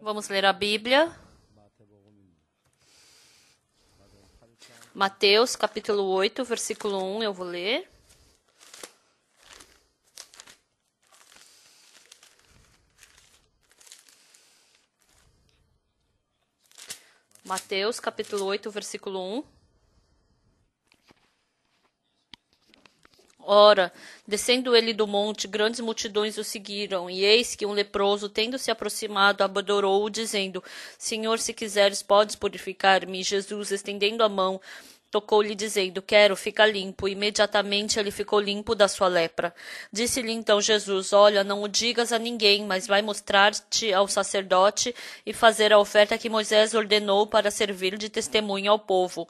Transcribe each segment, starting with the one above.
Vamos ler a Bíblia. Mateus capítulo 8, versículo 1, eu vou ler. Mateus capítulo 8, versículo 1. Ora, descendo ele do monte, grandes multidões o seguiram, e eis que um leproso, tendo-se aproximado, adorou-o, dizendo: Senhor, se quiseres, podes purificar-me. Jesus, estendendo a mão, tocou-lhe dizendo: Quero, fica limpo. Imediatamente ele ficou limpo da sua lepra. Disse-lhe então Jesus: Olha, não o digas a ninguém, mas vai mostrar-te ao sacerdote e fazer a oferta que Moisés ordenou para servir de testemunho ao povo.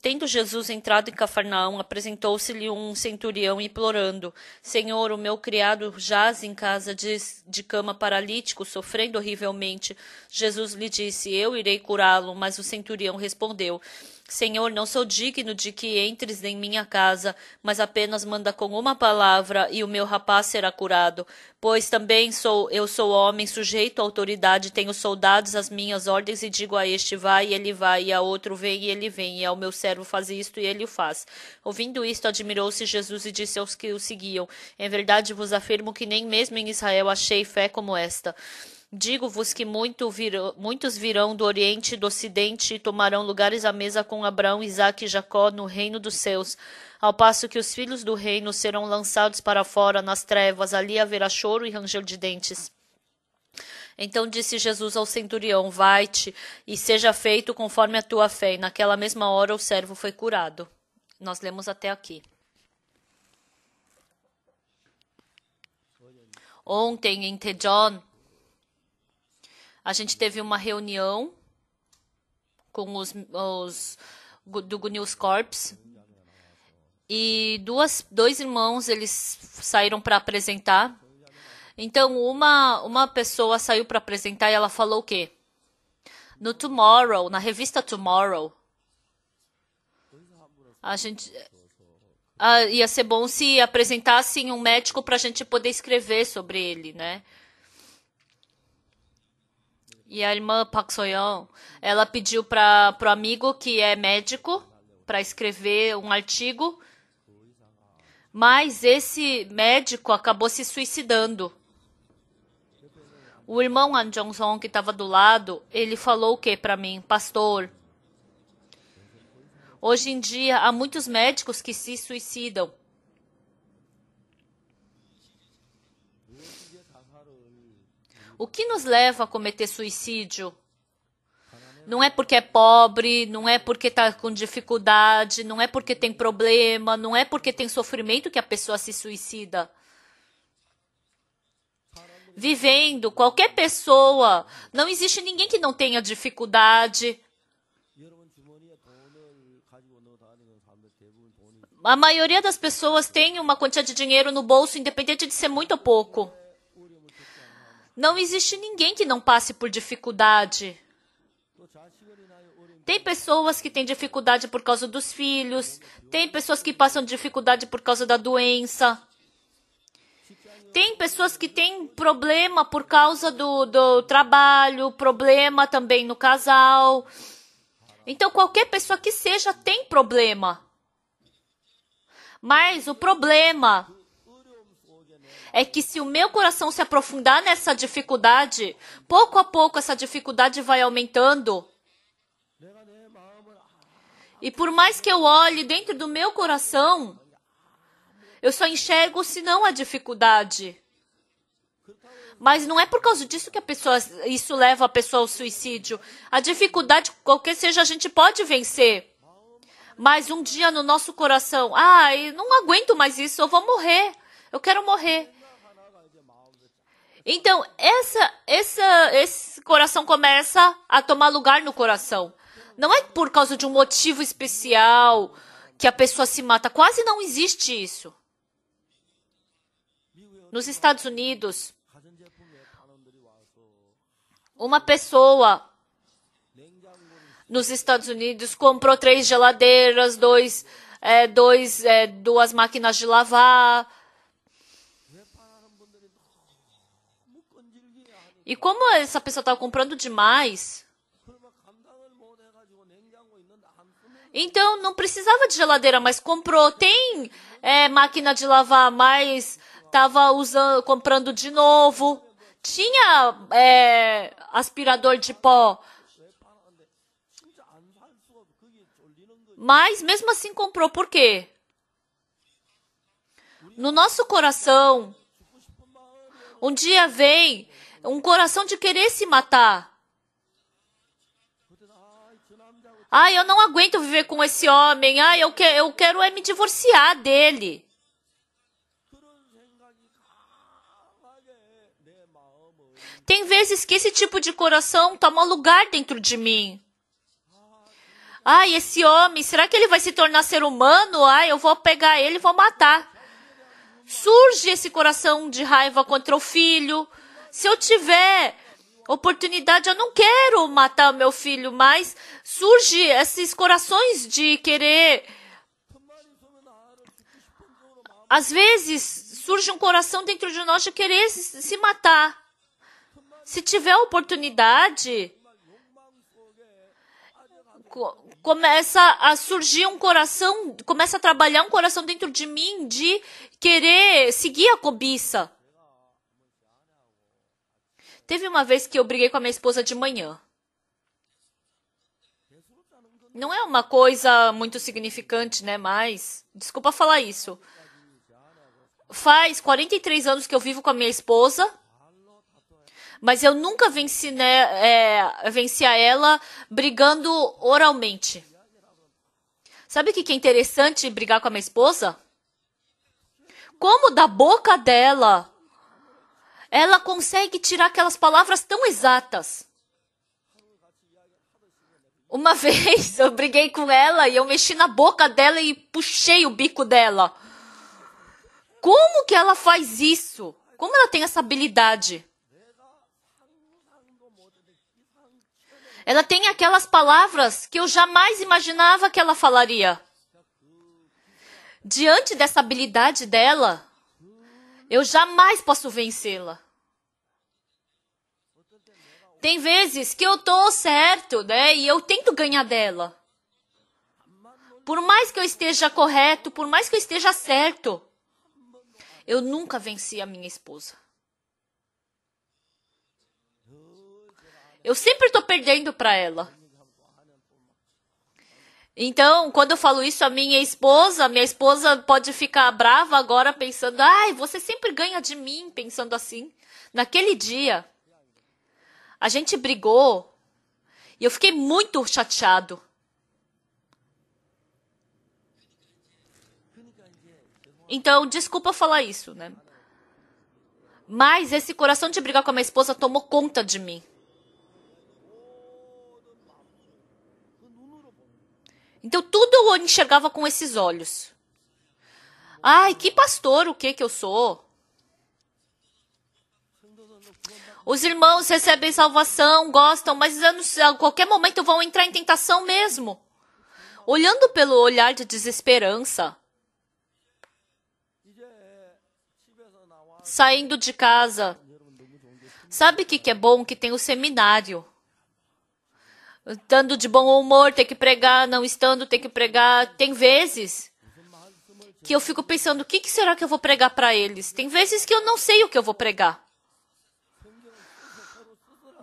Tendo Jesus entrado em Cafarnaum, apresentou-se-lhe um centurião implorando: Senhor, o meu criado jaz em casa de, de cama paralítico, sofrendo horrivelmente. Jesus lhe disse: Eu irei curá-lo. Mas o centurião respondeu: Senhor, não sou digno de que entres em minha casa, mas apenas manda com uma palavra e o meu rapaz será curado. Pois também sou eu sou homem sujeito à autoridade, tenho soldados às minhas ordens e digo a este vai e ele vai e a outro vem e ele vem e ao meu servo faz isto e ele o faz. Ouvindo isto, admirou-se Jesus e disse aos que o seguiam: Em verdade vos afirmo que nem mesmo em Israel achei fé como esta. Digo-vos que muito virão, muitos virão do Oriente e do Ocidente e tomarão lugares à mesa com Abraão, Isaque e Jacó no reino dos seus, ao passo que os filhos do reino serão lançados para fora nas trevas, ali haverá choro e ranger de dentes. Então disse Jesus ao centurião: Vai-te e seja feito conforme a tua fé. E naquela mesma hora o servo foi curado. Nós lemos até aqui. Ontem em Tejon, a gente teve uma reunião com os, os do Good Corps. E duas, dois irmãos eles saíram para apresentar. Então, uma, uma pessoa saiu para apresentar e ela falou o quê? No Tomorrow, na revista Tomorrow, a gente. ia ser bom se apresentassem um médico para a gente poder escrever sobre ele, né? E a irmã Park Soyeon, ela pediu para o amigo que é médico para escrever um artigo, mas esse médico acabou se suicidando. O irmão An Jong-song, que estava do lado, ele falou o que para mim? Pastor, hoje em dia há muitos médicos que se suicidam. O que nos leva a cometer suicídio? Não é porque é pobre, não é porque está com dificuldade, não é porque tem problema, não é porque tem sofrimento que a pessoa se suicida vivendo, qualquer pessoa. Não existe ninguém que não tenha dificuldade. A maioria das pessoas tem uma quantia de dinheiro no bolso, independente de ser muito ou pouco. Não existe ninguém que não passe por dificuldade. Tem pessoas que têm dificuldade por causa dos filhos, tem pessoas que passam dificuldade por causa da doença. Tem pessoas que têm problema por causa do, do trabalho, problema também no casal. Então, qualquer pessoa que seja tem problema. Mas o problema é que se o meu coração se aprofundar nessa dificuldade, pouco a pouco essa dificuldade vai aumentando. E por mais que eu olhe dentro do meu coração, eu só enxergo se não a dificuldade. Mas não é por causa disso que a pessoa, isso leva a pessoa ao suicídio. A dificuldade, qualquer seja, a gente pode vencer. Mas um dia no nosso coração, ah, eu não aguento mais isso, eu vou morrer. Eu quero morrer. Então, essa, essa, esse coração começa a tomar lugar no coração. Não é por causa de um motivo especial que a pessoa se mata. Quase não existe isso. Nos Estados Unidos, uma pessoa nos Estados Unidos comprou três geladeiras, dois, é, dois, é, duas máquinas de lavar, E como essa pessoa estava comprando demais, então não precisava de geladeira, mas comprou. Tem é, máquina de lavar, mas estava usando, comprando de novo. Tinha é, aspirador de pó. Mas mesmo assim comprou, por quê? No nosso coração, um dia vem um coração de querer se matar. Ai, eu não aguento viver com esse homem. Ai, eu, que, eu quero é me divorciar dele. Tem vezes que esse tipo de coração toma lugar dentro de mim. Ai, esse homem, será que ele vai se tornar ser humano? Ai, eu vou pegar ele e vou matar. Surge esse coração de raiva contra o filho, se eu tiver oportunidade, eu não quero matar o meu filho, mas surge esses corações de querer. Às vezes surge um coração dentro de nós de querer se matar. Se tiver oportunidade, começa a surgir um coração, começa a trabalhar um coração dentro de mim de querer seguir a cobiça. Teve uma vez que eu briguei com a minha esposa de manhã. Não é uma coisa muito significante, né? Mas, desculpa falar isso. Faz 43 anos que eu vivo com a minha esposa, mas eu nunca venci, né, é, venci a ela brigando oralmente. Sabe o que, que é interessante brigar com a minha esposa? Como da boca dela ela consegue tirar aquelas palavras tão exatas. Uma vez eu briguei com ela e eu mexi na boca dela e puxei o bico dela. Como que ela faz isso? Como ela tem essa habilidade? Ela tem aquelas palavras que eu jamais imaginava que ela falaria. Diante dessa habilidade dela, eu jamais posso vencê-la. Tem vezes que eu tô certo, né? E eu tento ganhar dela. Por mais que eu esteja correto, por mais que eu esteja certo, eu nunca venci a minha esposa. Eu sempre tô perdendo para ela. Então, quando eu falo isso à minha esposa, minha esposa pode ficar brava agora pensando: ai, você sempre ganha de mim pensando assim. Naquele dia, a gente brigou e eu fiquei muito chateado. Então, desculpa falar isso, né? Mas esse coração de brigar com a minha esposa tomou conta de mim. Então tudo eu enxergava com esses olhos. Ai, que pastor o que que eu sou? Os irmãos recebem salvação, gostam, mas a qualquer momento vão entrar em tentação mesmo. Olhando pelo olhar de desesperança. Saindo de casa. Sabe o que, que é bom? Que tem o seminário estando de bom humor, ter que pregar, não estando, ter que pregar. Tem vezes que eu fico pensando: o que, que será que eu vou pregar para eles? Tem vezes que eu não sei o que eu vou pregar.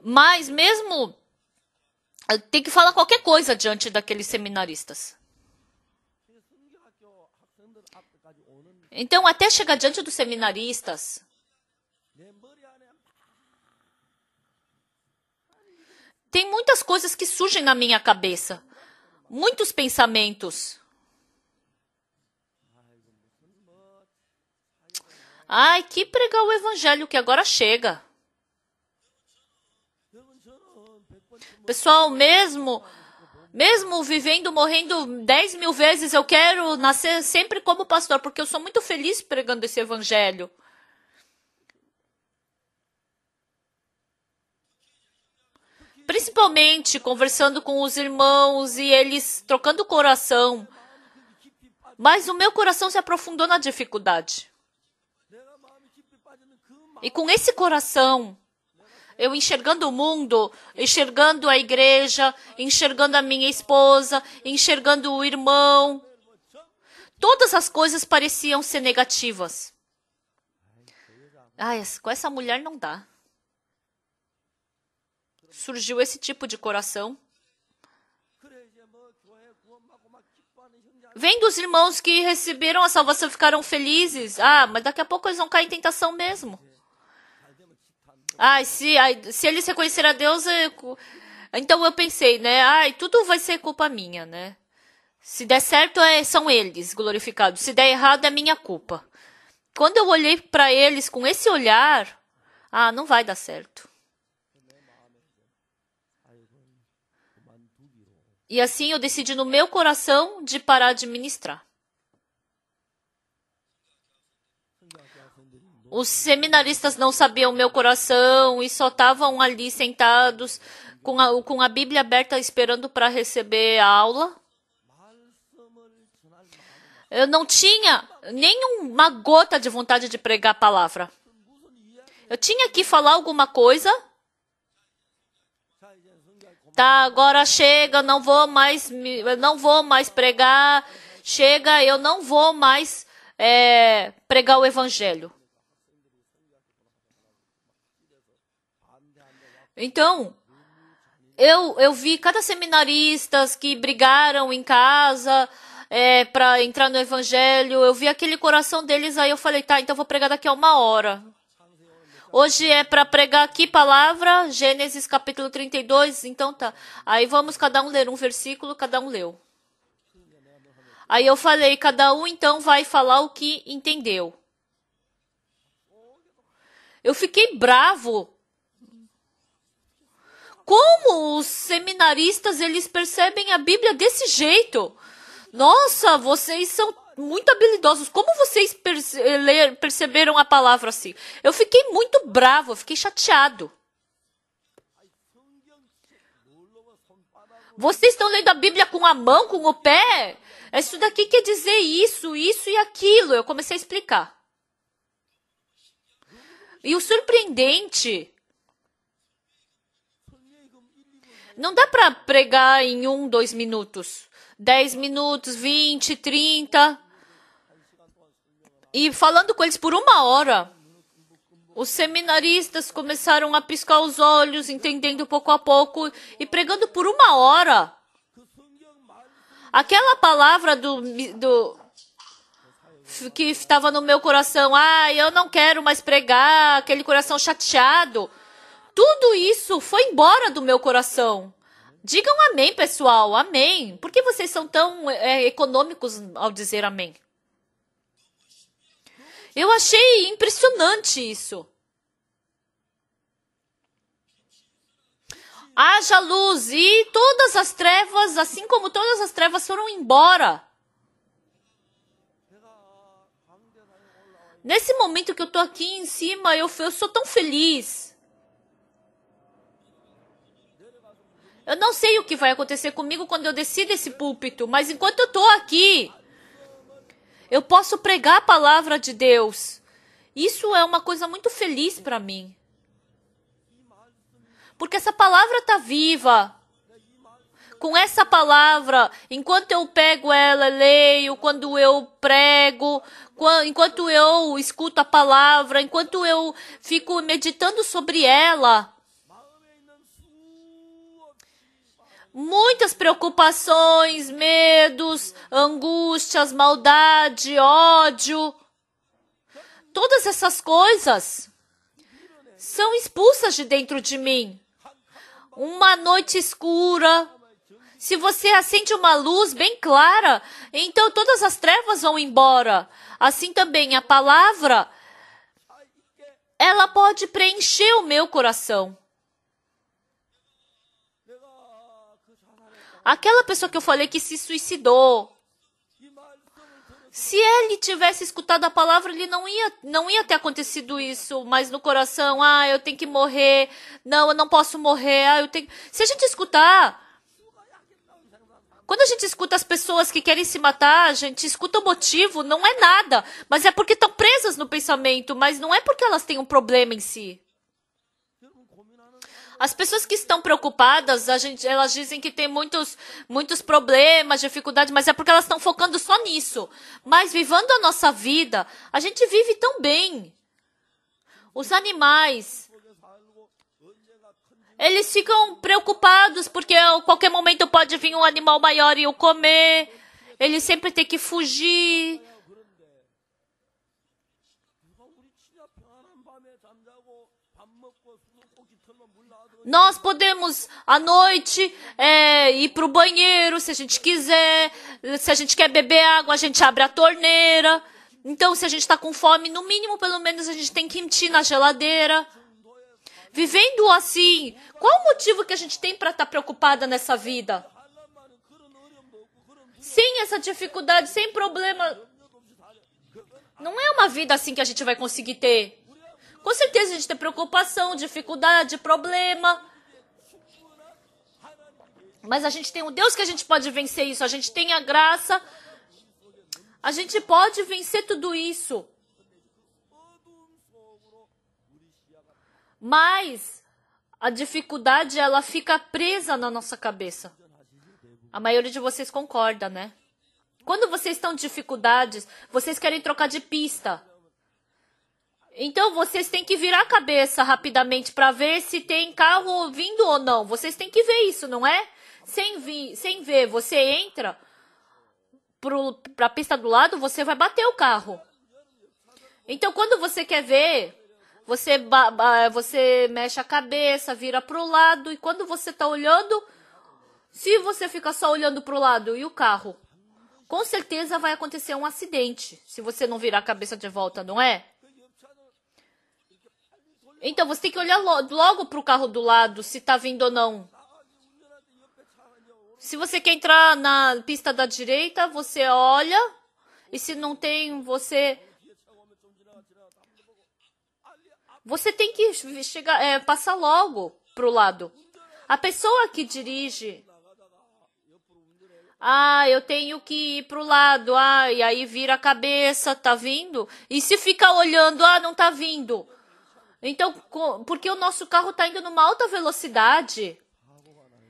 Mas mesmo. Tem que falar qualquer coisa diante daqueles seminaristas. Então, até chegar diante dos seminaristas, tem muitas coisas que surgem na minha cabeça, muitos pensamentos. Ai, que pregar o evangelho que agora chega. Pessoal, mesmo mesmo vivendo, morrendo 10 mil vezes, eu quero nascer sempre como pastor, porque eu sou muito feliz pregando esse evangelho. principalmente conversando com os irmãos e eles trocando coração. Mas o meu coração se aprofundou na dificuldade. E com esse coração, eu enxergando o mundo, enxergando a igreja, enxergando a minha esposa, enxergando o irmão, todas as coisas pareciam ser negativas. Ai, com essa mulher não dá surgiu esse tipo de coração. Vendo os irmãos que receberam a salvação ficaram felizes. Ah, mas daqui a pouco eles vão cair em tentação mesmo. Ah, se, se eles reconhecerem a Deus. Eu... É então eu pensei, né? Ai, tudo vai ser culpa minha, né? Se der certo, é, são eles glorificados. Se der errado, é minha culpa. Quando eu olhei para eles com esse olhar, ah, não vai dar certo. E assim eu decidi no meu coração de parar de ministrar. Os seminaristas não sabiam meu coração e só estavam ali sentados com a, com a Bíblia aberta esperando para receber a aula. Eu não tinha nenhuma gota de vontade de pregar a palavra. Eu tinha que falar alguma coisa tá, agora chega, não vou mais, não vou mais pregar, chega, eu não vou mais é, pregar o evangelho. Então, eu, eu vi cada seminaristas que brigaram em casa é, para entrar no evangelho, eu vi aquele coração deles, aí eu falei, tá, então vou pregar daqui a uma hora. Hoje é para pregar aqui palavra, Gênesis capítulo 32. Então tá. Aí vamos cada um ler um versículo, cada um leu. Aí eu falei, cada um então vai falar o que entendeu. Eu fiquei bravo. Como os seminaristas eles percebem a Bíblia desse jeito? Nossa, vocês são muito habilidosos. Como vocês perce eh, ler, perceberam a palavra assim? Eu fiquei muito bravo, eu fiquei chateado. Vocês estão lendo a Bíblia com a mão, com o pé? Isso daqui quer dizer isso, isso e aquilo. Eu comecei a explicar. E o surpreendente. Não dá para pregar em um, dois minutos. Dez minutos, vinte, trinta. E falando com eles por uma hora, os seminaristas começaram a piscar os olhos, entendendo pouco a pouco e pregando por uma hora. Aquela palavra do, do que estava no meu coração, ah, eu não quero mais pregar, aquele coração chateado. Tudo isso foi embora do meu coração. Digam amém, pessoal, amém. Por que vocês são tão é, econômicos ao dizer amém? Eu achei impressionante isso. Haja luz e todas as trevas, assim como todas as trevas foram embora. Nesse momento que eu tô aqui em cima, eu, eu sou tão feliz. Eu não sei o que vai acontecer comigo quando eu descer desse púlpito, mas enquanto eu tô aqui, eu posso pregar a palavra de Deus. Isso é uma coisa muito feliz para mim. Porque essa palavra está viva. Com essa palavra, enquanto eu pego ela, leio, quando eu prego, enquanto eu escuto a palavra, enquanto eu fico meditando sobre ela, muitas preocupações, medos, angústias, maldade, ódio. Todas essas coisas são expulsas de dentro de mim. Uma noite escura. Se você acende uma luz bem clara, então todas as trevas vão embora. Assim também a palavra, ela pode preencher o meu coração. Aquela pessoa que eu falei que se suicidou. Se ele tivesse escutado a palavra, ele não ia, não ia ter acontecido isso, mas no coração, ah, eu tenho que morrer, não, eu não posso morrer, ah, eu tenho. Se a gente escutar. Quando a gente escuta as pessoas que querem se matar, a gente escuta o motivo, não é nada, mas é porque estão presas no pensamento, mas não é porque elas têm um problema em si. As pessoas que estão preocupadas, a gente, elas dizem que tem muitos, muitos problemas, dificuldades, mas é porque elas estão focando só nisso. Mas vivendo a nossa vida, a gente vive tão bem. Os animais, eles ficam preocupados porque a qualquer momento pode vir um animal maior e o comer. Eles sempre têm que fugir. Nós podemos à noite é, ir para o banheiro se a gente quiser. Se a gente quer beber água, a gente abre a torneira. Então, se a gente está com fome, no mínimo, pelo menos, a gente tem que ir na geladeira. Vivendo assim, qual o motivo que a gente tem para estar tá preocupada nessa vida? Sem essa dificuldade, sem problema. Não é uma vida assim que a gente vai conseguir ter. Com certeza a gente tem preocupação, dificuldade, problema. Mas a gente tem um Deus que a gente pode vencer isso, a gente tem a graça. A gente pode vencer tudo isso. Mas a dificuldade ela fica presa na nossa cabeça. A maioria de vocês concorda, né? Quando vocês estão em dificuldades, vocês querem trocar de pista. Então vocês têm que virar a cabeça rapidamente para ver se tem carro vindo ou não. Vocês têm que ver isso, não é? Sem, vi, sem ver, você entra para a pista do lado, você vai bater o carro. Então quando você quer ver, você, você mexe a cabeça, vira para o lado e quando você está olhando, se você fica só olhando para o lado e o carro, com certeza vai acontecer um acidente se você não virar a cabeça de volta, não é? Então você tem que olhar logo para o carro do lado se está vindo ou não. Se você quer entrar na pista da direita, você olha. E se não tem, você. Você tem que chegar, é, passar logo para o lado. A pessoa que dirige. Ah, eu tenho que ir pro lado. Ah, e aí vira a cabeça, tá vindo? E se fica olhando, ah, não tá vindo. Então, porque o nosso carro está indo numa alta velocidade,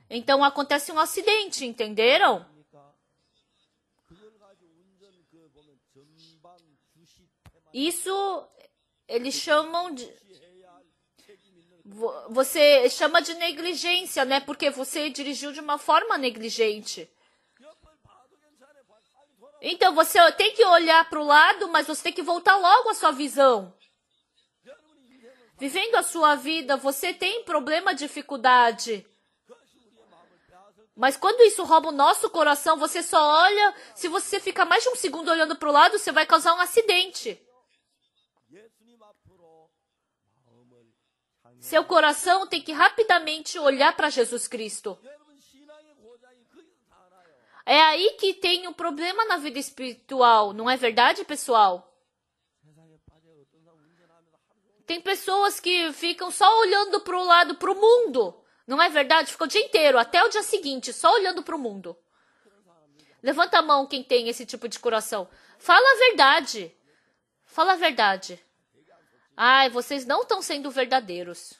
então acontece um acidente, entenderam? Isso eles chamam de. Você chama de negligência, né? Porque você dirigiu de uma forma negligente. Então você tem que olhar para o lado, mas você tem que voltar logo à sua visão vivendo a sua vida, você tem problema, dificuldade. Mas quando isso rouba o nosso coração, você só olha. Se você ficar mais de um segundo olhando para o lado, você vai causar um acidente. Seu coração tem que rapidamente olhar para Jesus Cristo. É aí que tem o um problema na vida espiritual, não é verdade, pessoal? Tem pessoas que ficam só olhando para o lado, para o mundo. Não é verdade? Ficou o dia inteiro, até o dia seguinte, só olhando para o mundo. Levanta a mão quem tem esse tipo de coração. Fala a verdade. Fala a verdade. Ai, vocês não estão sendo verdadeiros.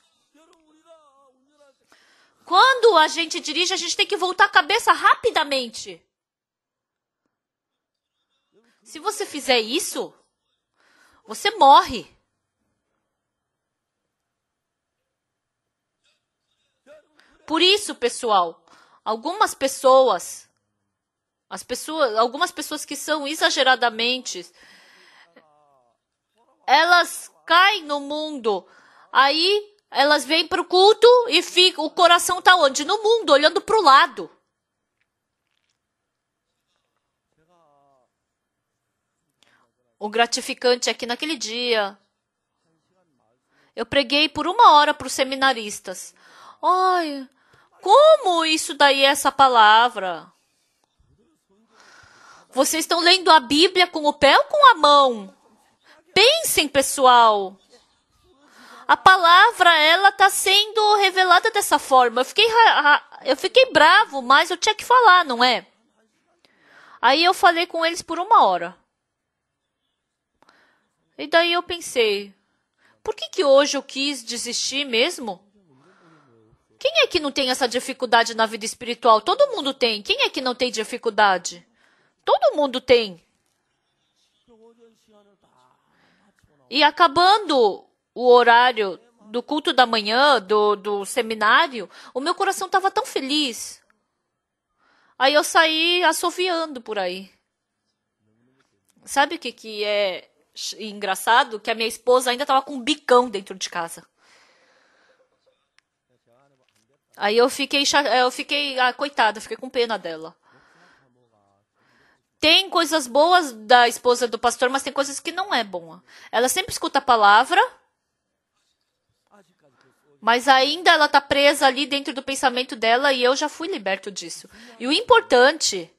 Quando a gente dirige, a gente tem que voltar a cabeça rapidamente. Se você fizer isso, você morre. Por isso, pessoal, algumas pessoas, as pessoas, algumas pessoas que são exageradamente, elas caem no mundo, aí elas vêm para o culto e fica, o coração está onde? No mundo, olhando para o lado. o gratificante aqui é naquele dia eu preguei por uma hora para os seminaristas. Ai, como isso daí é essa palavra? Vocês estão lendo a Bíblia com o pé ou com a mão? Pensem, pessoal. A palavra ela está sendo revelada dessa forma. Eu fiquei, eu fiquei bravo, mas eu tinha que falar, não é? Aí eu falei com eles por uma hora. E daí eu pensei: por que, que hoje eu quis desistir mesmo? Quem é que não tem essa dificuldade na vida espiritual? Todo mundo tem. Quem é que não tem dificuldade? Todo mundo tem. E acabando o horário do culto da manhã, do, do seminário, o meu coração estava tão feliz. Aí eu saí assoviando por aí. Sabe o que, que é e engraçado que a minha esposa ainda estava com um bicão dentro de casa. Aí eu fiquei, eu fiquei, ah, coitada, fiquei com pena dela. Tem coisas boas da esposa do pastor, mas tem coisas que não é boa. Ela sempre escuta a palavra, mas ainda ela está presa ali dentro do pensamento dela e eu já fui liberto disso. E o importante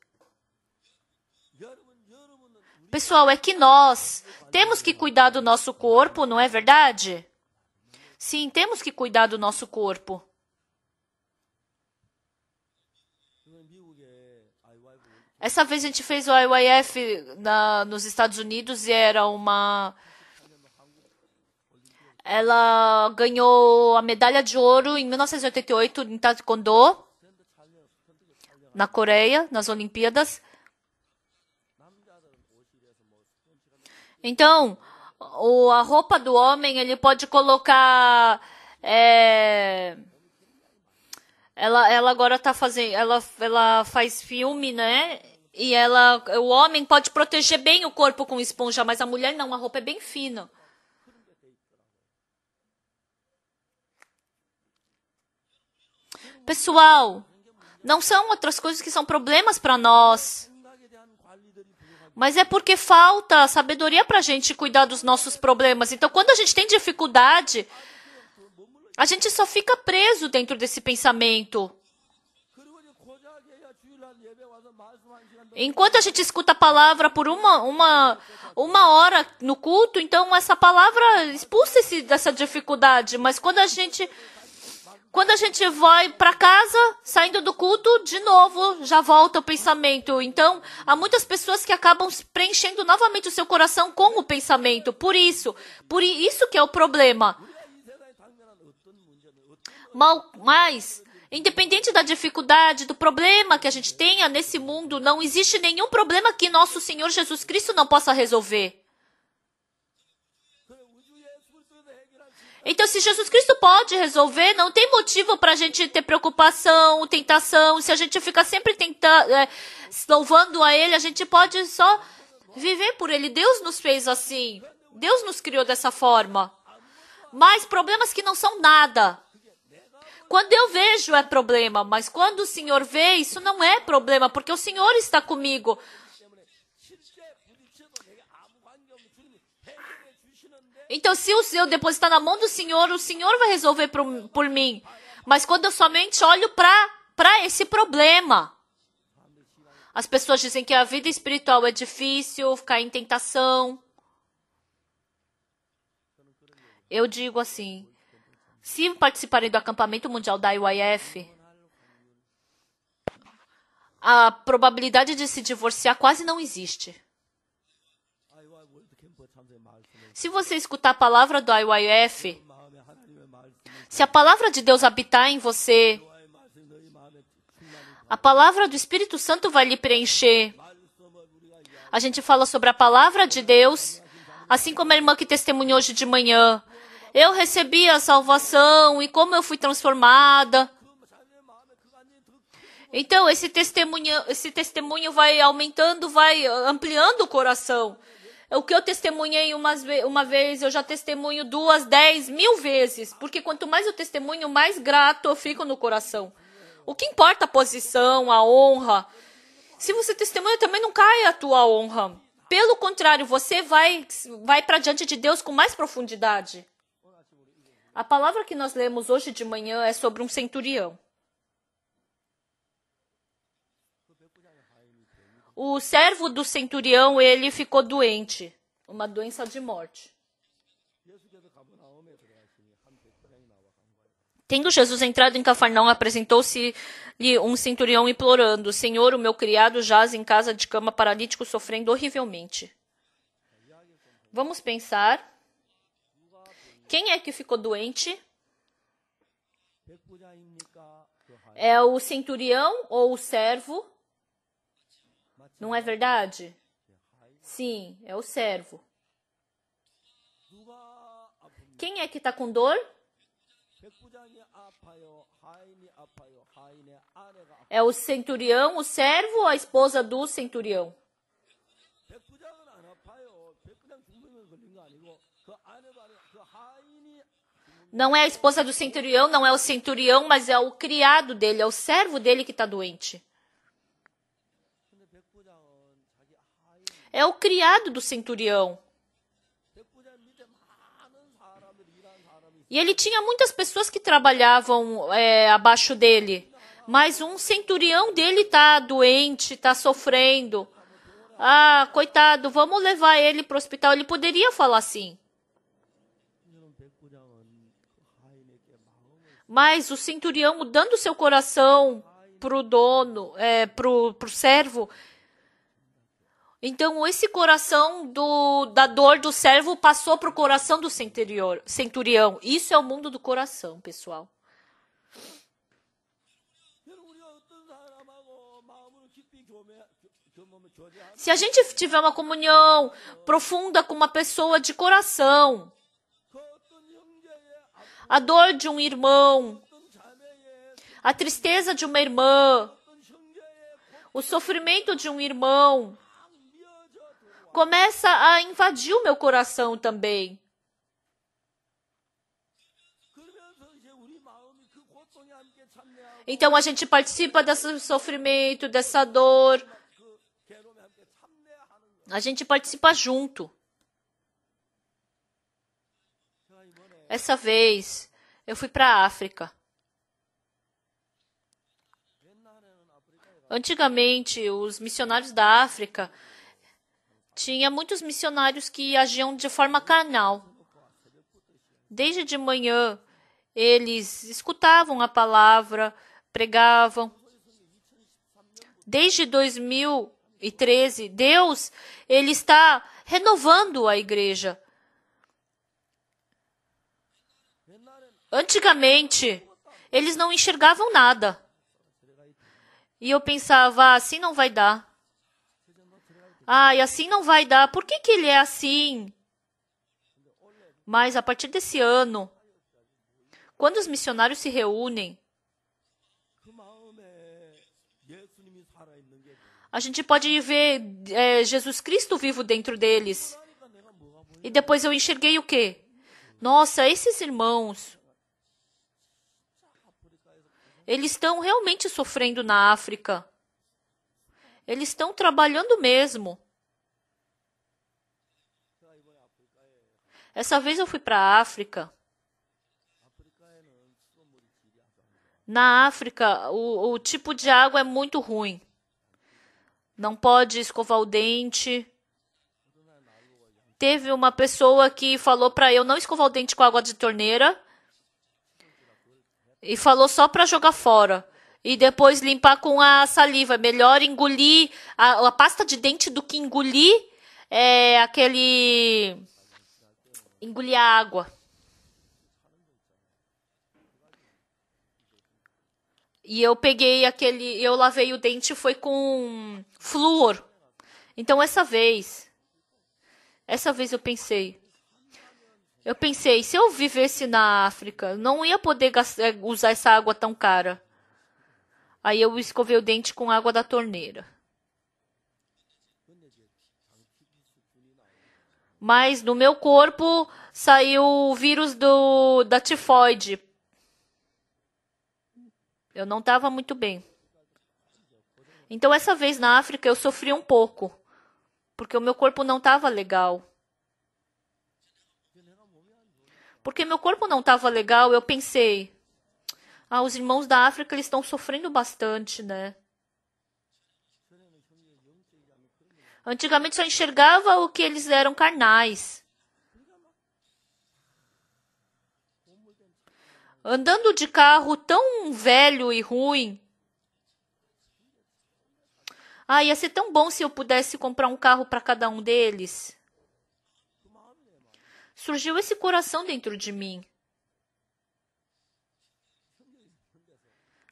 Pessoal, é que nós temos que cuidar do nosso corpo, não é verdade? Sim, temos que cuidar do nosso corpo. Essa vez a gente fez o IYF na, nos Estados Unidos e era uma. Ela ganhou a medalha de ouro em 1988 em Taekwondo, na Coreia, nas Olimpíadas. Então, o, a roupa do homem, ele pode colocar. É, ela, ela agora tá fazendo. Ela, ela faz filme, né? E ela. O homem pode proteger bem o corpo com esponja, mas a mulher não, a roupa é bem fina. Pessoal, não são outras coisas que são problemas para nós. Mas é porque falta sabedoria para a gente cuidar dos nossos problemas. Então, quando a gente tem dificuldade, a gente só fica preso dentro desse pensamento. Enquanto a gente escuta a palavra por uma, uma, uma hora no culto, então essa palavra expulsa esse, dessa dificuldade. Mas quando a gente quando a gente vai para casa, saindo do culto, de novo já volta o pensamento. Então, há muitas pessoas que acabam preenchendo novamente o seu coração com o pensamento. Por isso, por isso que é o problema. Mal, mas Independente da dificuldade, do problema que a gente tenha nesse mundo, não existe nenhum problema que nosso Senhor Jesus Cristo não possa resolver. Então, se Jesus Cristo pode resolver, não tem motivo para a gente ter preocupação, tentação. Se a gente fica sempre tentando, é, louvando a Ele, a gente pode só viver por Ele. Deus nos fez assim. Deus nos criou dessa forma. Mas problemas que não são nada. Quando eu vejo é problema, mas quando o Senhor vê, isso não é problema, porque o Senhor está comigo. Então, se o eu depositar na mão do Senhor, o Senhor vai resolver por, por mim. Mas quando eu somente olho para esse problema, as pessoas dizem que a vida espiritual é difícil, ficar em tentação. Eu digo assim: se participarem do acampamento mundial da IYF, a probabilidade de se divorciar quase não existe. Se você escutar a palavra do IYF, se a palavra de Deus habitar em você, a palavra do Espírito Santo vai lhe preencher. A gente fala sobre a palavra de Deus, assim como a irmã que testemunhou hoje de manhã. Eu recebi a salvação e como eu fui transformada. Então, esse testemunho, esse testemunho vai aumentando, vai ampliando o coração. É o que eu testemunhei uma vez, eu já testemunho duas, dez, mil vezes. Porque quanto mais eu testemunho, mais grato eu fico no coração. O que importa a posição, a honra. Se você testemunha, também não cai a tua honra. Pelo contrário, você vai, vai para diante de Deus com mais profundidade. A palavra que nós lemos hoje de manhã é sobre um centurião. O servo do centurião, ele ficou doente, uma doença de morte. Tendo Jesus entrado em Cafarnaum, apresentou-se-lhe um centurião implorando: Senhor, o meu criado jaz em casa de cama paralítico, sofrendo horrivelmente. Vamos pensar. Quem é que ficou doente? É o centurião ou o servo? Não é verdade? Sim, é o servo. Quem é que está com dor? É o centurião, o servo ou a esposa do centurião? Não é a esposa do centurião, não é o centurião, mas é o criado dele, é o servo dele que está doente. é o criado do centurião. E ele tinha muitas pessoas que trabalhavam é, abaixo dele. Mas um centurião dele tá doente, tá sofrendo. Ah, coitado, vamos levar ele para o hospital. Ele poderia falar assim. Mas o centurião, mudando seu coração pro dono, é, pro servo, então esse coração do, da dor do servo passou para o coração do centurior, centurião. Isso é o mundo do coração, pessoal. Se a gente tiver uma comunhão profunda com uma pessoa de coração, a dor de um irmão, a tristeza de uma irmã, o sofrimento de um irmão, começa a invadir o meu coração também. Então a gente participa desse sofrimento, dessa dor. A gente participa junto. Essa vez eu fui para a África. Antigamente, os missionários da África tinha muitos missionários que agiam de forma carnal. Desde de manhã, eles escutavam a palavra, pregavam. Desde 2013, Deus ele está renovando a igreja. Antigamente, eles não enxergavam nada. E eu pensava, ah, assim não vai dar. Ai, assim não vai dar. Por que, que ele é assim? Mas a partir desse ano, quando os missionários se reúnem, a gente pode ver é, Jesus Cristo vivo dentro deles. E depois eu enxerguei o quê? Nossa, esses irmãos, eles estão realmente sofrendo na África. Eles estão trabalhando mesmo. Essa vez eu fui para a África. Na África, o, o tipo de água é muito ruim. Não pode escovar o dente. Teve uma pessoa que falou para eu não escovar o dente com água de torneira e falou só para jogar fora e depois limpar com a saliva. É melhor engolir a, a pasta de dente do que engolir é, aquele. engolir a água. E eu peguei aquele. Eu lavei o dente foi com flúor. Então essa vez. Essa vez eu pensei. Eu pensei, se eu vivesse na África, não ia poder gastar, usar essa água tão cara. Aí eu escovei o dente com água da torneira. Mas no meu corpo saiu o vírus do, da tifoide. Eu não estava muito bem. Então, essa vez na África, eu sofri um pouco, porque o meu corpo não estava legal. Porque meu corpo não estava legal, eu pensei, ah, os irmãos da África eles estão sofrendo bastante, né? Antigamente só enxergava o que eles eram carnais. Andando de carro tão velho e ruim. Ah, ia ser tão bom se eu pudesse comprar um carro para cada um deles. Surgiu esse coração dentro de mim.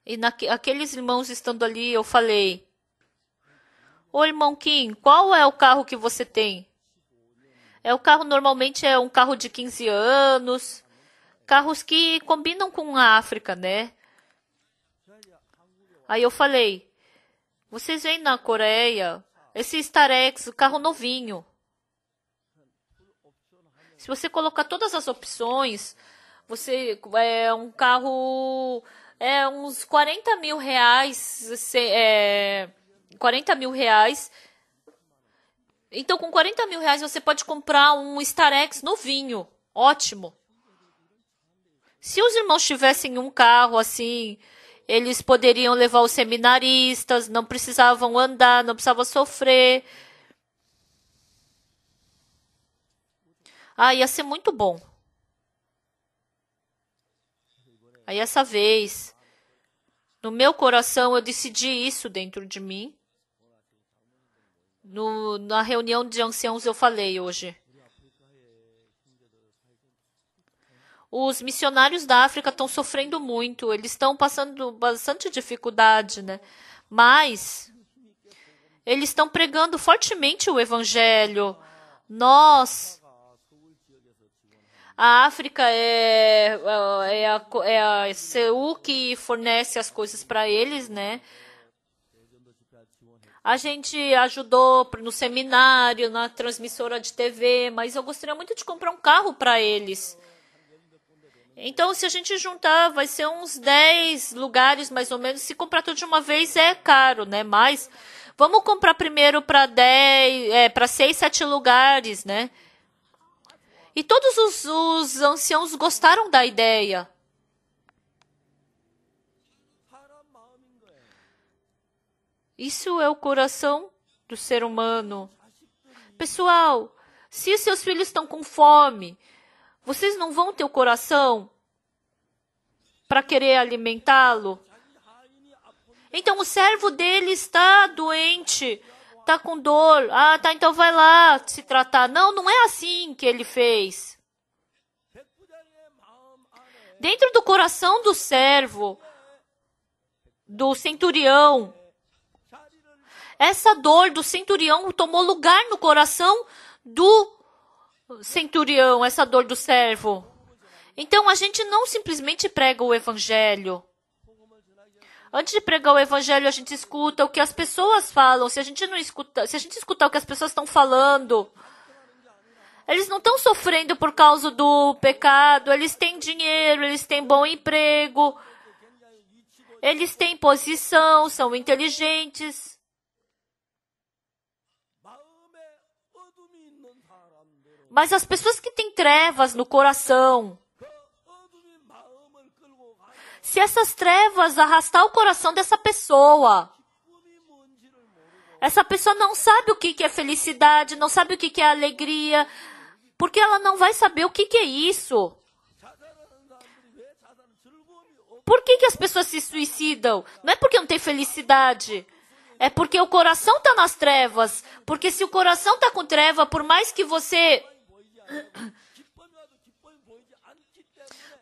E naque, aqueles irmãos estando ali, eu falei: Ô irmão Kim, qual é o carro que você tem? É o carro normalmente é um carro de 15 anos, carros que combinam com a África, né? Aí eu falei: vocês veem na Coreia esse Starex, o carro novinho. Se você colocar todas as opções, você é um carro é, uns 40 mil reais. Se, é, 40 mil reais. Então, com 40 mil reais, você pode comprar um Starex novinho. Ótimo. Se os irmãos tivessem um carro assim, eles poderiam levar os seminaristas, não precisavam andar, não precisavam sofrer. Ah, ia ser muito bom. Aí ah, essa vez, no meu coração, eu decidi isso dentro de mim. No, na reunião de anciãos, eu falei hoje. Os missionários da África estão sofrendo muito, eles estão passando bastante dificuldade, né? Mas eles estão pregando fortemente o evangelho. Nós a África é, é, a, é a CEU é que fornece as coisas para eles, né? A gente ajudou no seminário, na transmissora de TV, mas eu gostaria muito de comprar um carro para eles. Então, se a gente juntar, vai ser uns 10 lugares mais ou menos. Se comprar tudo de uma vez é caro, né? Mas vamos comprar primeiro para 10, é, para 6, 7 lugares, né? E todos os, os anciãos gostaram da ideia. Isso é o coração do ser humano. Pessoal, se seus filhos estão com fome, vocês não vão ter o coração para querer alimentá-lo? Então o servo dele está doente tá com dor. Ah, tá, então vai lá se tratar. Não, não é assim que ele fez. Dentro do coração do servo, do centurião, essa dor do centurião tomou lugar no coração do centurião, essa dor do servo. Então a gente não simplesmente prega o evangelho. Antes de pregar o evangelho, a gente escuta o que as pessoas falam. Se a gente não escuta, se a gente escutar o que as pessoas estão falando, eles não estão sofrendo por causa do pecado. Eles têm dinheiro, eles têm bom emprego, eles têm posição, são inteligentes. Mas as pessoas que têm trevas no coração, se essas trevas arrastar o coração dessa pessoa. Essa pessoa não sabe o que é felicidade, não sabe o que é alegria, porque ela não vai saber o que é isso. Por que, que as pessoas se suicidam? Não é porque não tem felicidade. É porque o coração está nas trevas. Porque se o coração está com treva, por mais que você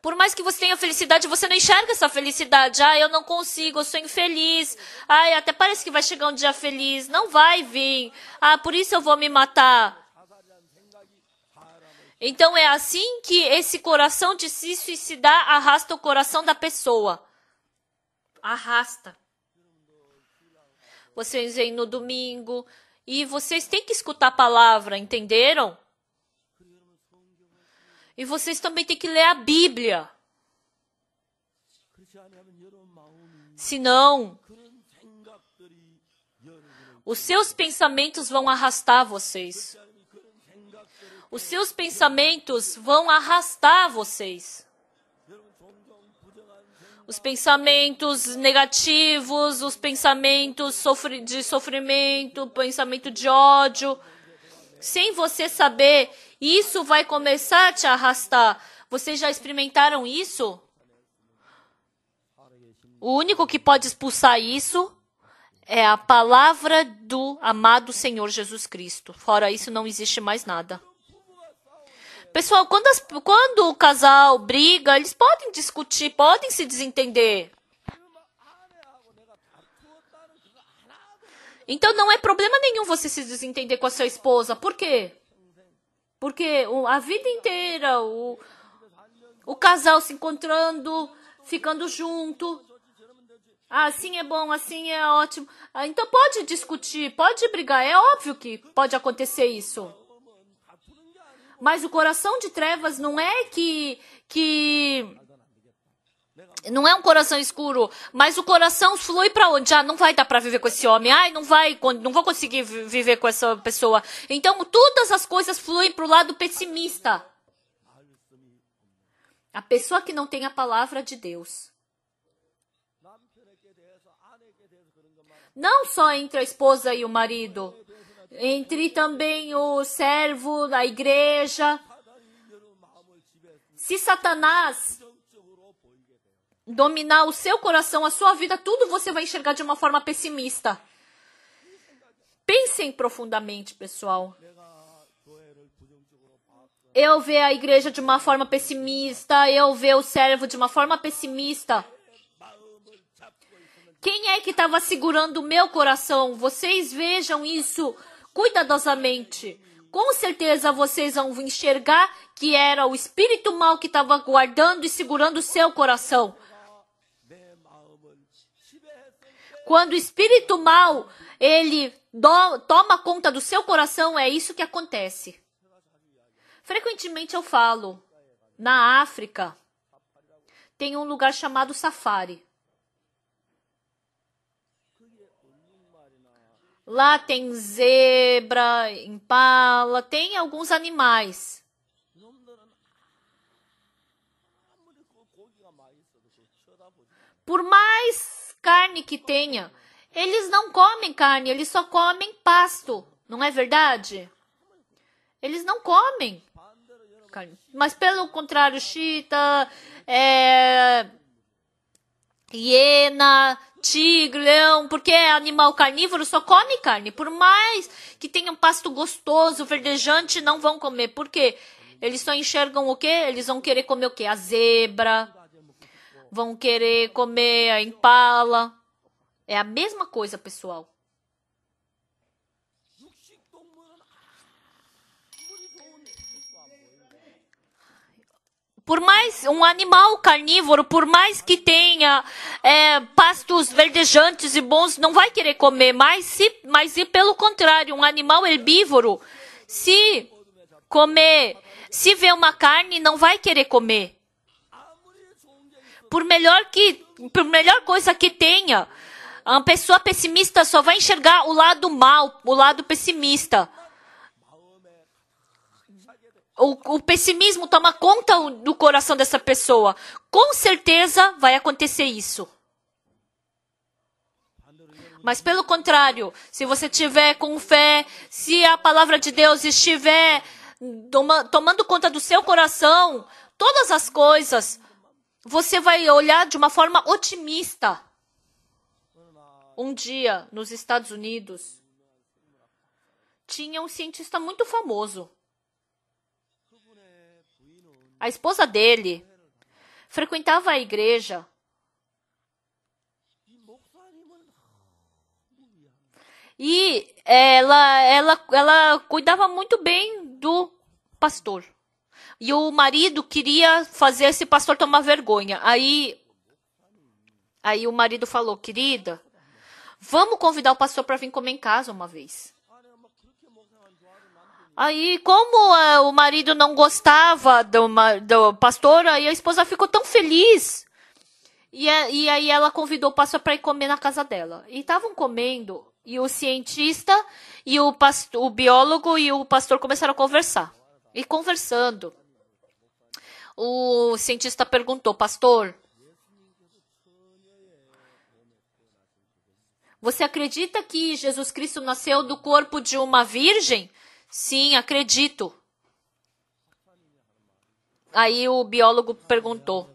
por mais que você tenha felicidade, você não enxerga essa felicidade. Ah, eu não consigo, eu sou infeliz. Ah, até parece que vai chegar um dia feliz. Não vai vir. Ah, por isso eu vou me matar. Então é assim que esse coração de se suicidar arrasta o coração da pessoa. Arrasta. Vocês vêm no domingo e vocês têm que escutar a palavra, entenderam? E vocês também têm que ler a Bíblia. Senão, os seus pensamentos vão arrastar vocês. Os seus pensamentos vão arrastar vocês. Os pensamentos negativos, os pensamentos de sofrimento, pensamento de ódio. Sem você saber, isso vai começar a te arrastar. Vocês já experimentaram isso? O único que pode expulsar isso é a palavra do amado Senhor Jesus Cristo. Fora isso, não existe mais nada. Pessoal, quando, as, quando o casal briga, eles podem discutir, podem se desentender. Então não é problema nenhum você se desentender com a sua esposa. Por quê? Porque a vida inteira o, o casal se encontrando, ficando junto. Ah, assim é bom, assim é ótimo. Ah, então pode discutir, pode brigar. É óbvio que pode acontecer isso. Mas o coração de trevas não é que que não é um coração escuro, mas o coração flui para onde? ah, não vai dar para viver com esse homem. Ai, não vai, não vou conseguir viver com essa pessoa. Então, todas as coisas fluem para o lado pessimista. A pessoa que não tem a palavra de Deus. Não só entre a esposa e o marido, entre também o servo, a igreja. Se Satanás dominar o seu coração, a sua vida, tudo você vai enxergar de uma forma pessimista. Pensem profundamente, pessoal. Eu ver a igreja de uma forma pessimista, eu ver o servo de uma forma pessimista. Quem é que estava segurando o meu coração? Vocês vejam isso cuidadosamente. Com certeza vocês vão enxergar que era o espírito mal que estava guardando e segurando o seu coração. Quando o espírito mal ele do, toma conta do seu coração, é isso que acontece. Frequentemente eu falo, na África tem um lugar chamado Safari. Lá tem zebra, impala, tem alguns animais. Por mais carne que tenha. Eles não comem carne, eles só comem pasto, não é verdade? Eles não comem carne. Mas pelo contrário, chita, é, hiena, tigre, leão, porque é animal carnívoro, só come carne. Por mais que tenha um pasto gostoso, verdejante, não vão comer. Por quê? Eles só enxergam o quê? Eles vão querer comer o quê? A zebra, vão querer comer a impala. É a mesma coisa, pessoal. Por mais um animal carnívoro, por mais que tenha é, pastos verdejantes e bons, não vai querer comer. Mas se, mas se pelo contrário, um animal herbívoro, se comer, se vê uma carne, não vai querer comer por melhor que, por melhor coisa que tenha, a pessoa pessimista só vai enxergar o lado mal, o lado pessimista. O, o, pessimismo toma conta do coração dessa pessoa. Com certeza vai acontecer isso. Mas pelo contrário, se você tiver com fé, se a palavra de Deus estiver toma, tomando conta do seu coração, todas as coisas você vai olhar de uma forma otimista. Um dia, nos Estados Unidos, tinha um cientista muito famoso. A esposa dele frequentava a igreja. E ela, ela, ela cuidava muito bem do pastor. E o marido queria fazer esse pastor tomar vergonha. Aí, aí o marido falou, querida, vamos convidar o pastor para vir comer em casa uma vez. Aí, como é, o marido não gostava do, do pastor, aí a esposa ficou tão feliz. E, é, e aí ela convidou o pastor para ir comer na casa dela. E estavam comendo, e o cientista, e o, pasto, o biólogo e o pastor começaram a conversar. E conversando o cientista perguntou: Pastor, você acredita que Jesus Cristo nasceu do corpo de uma virgem? Sim, acredito. Aí o biólogo perguntou: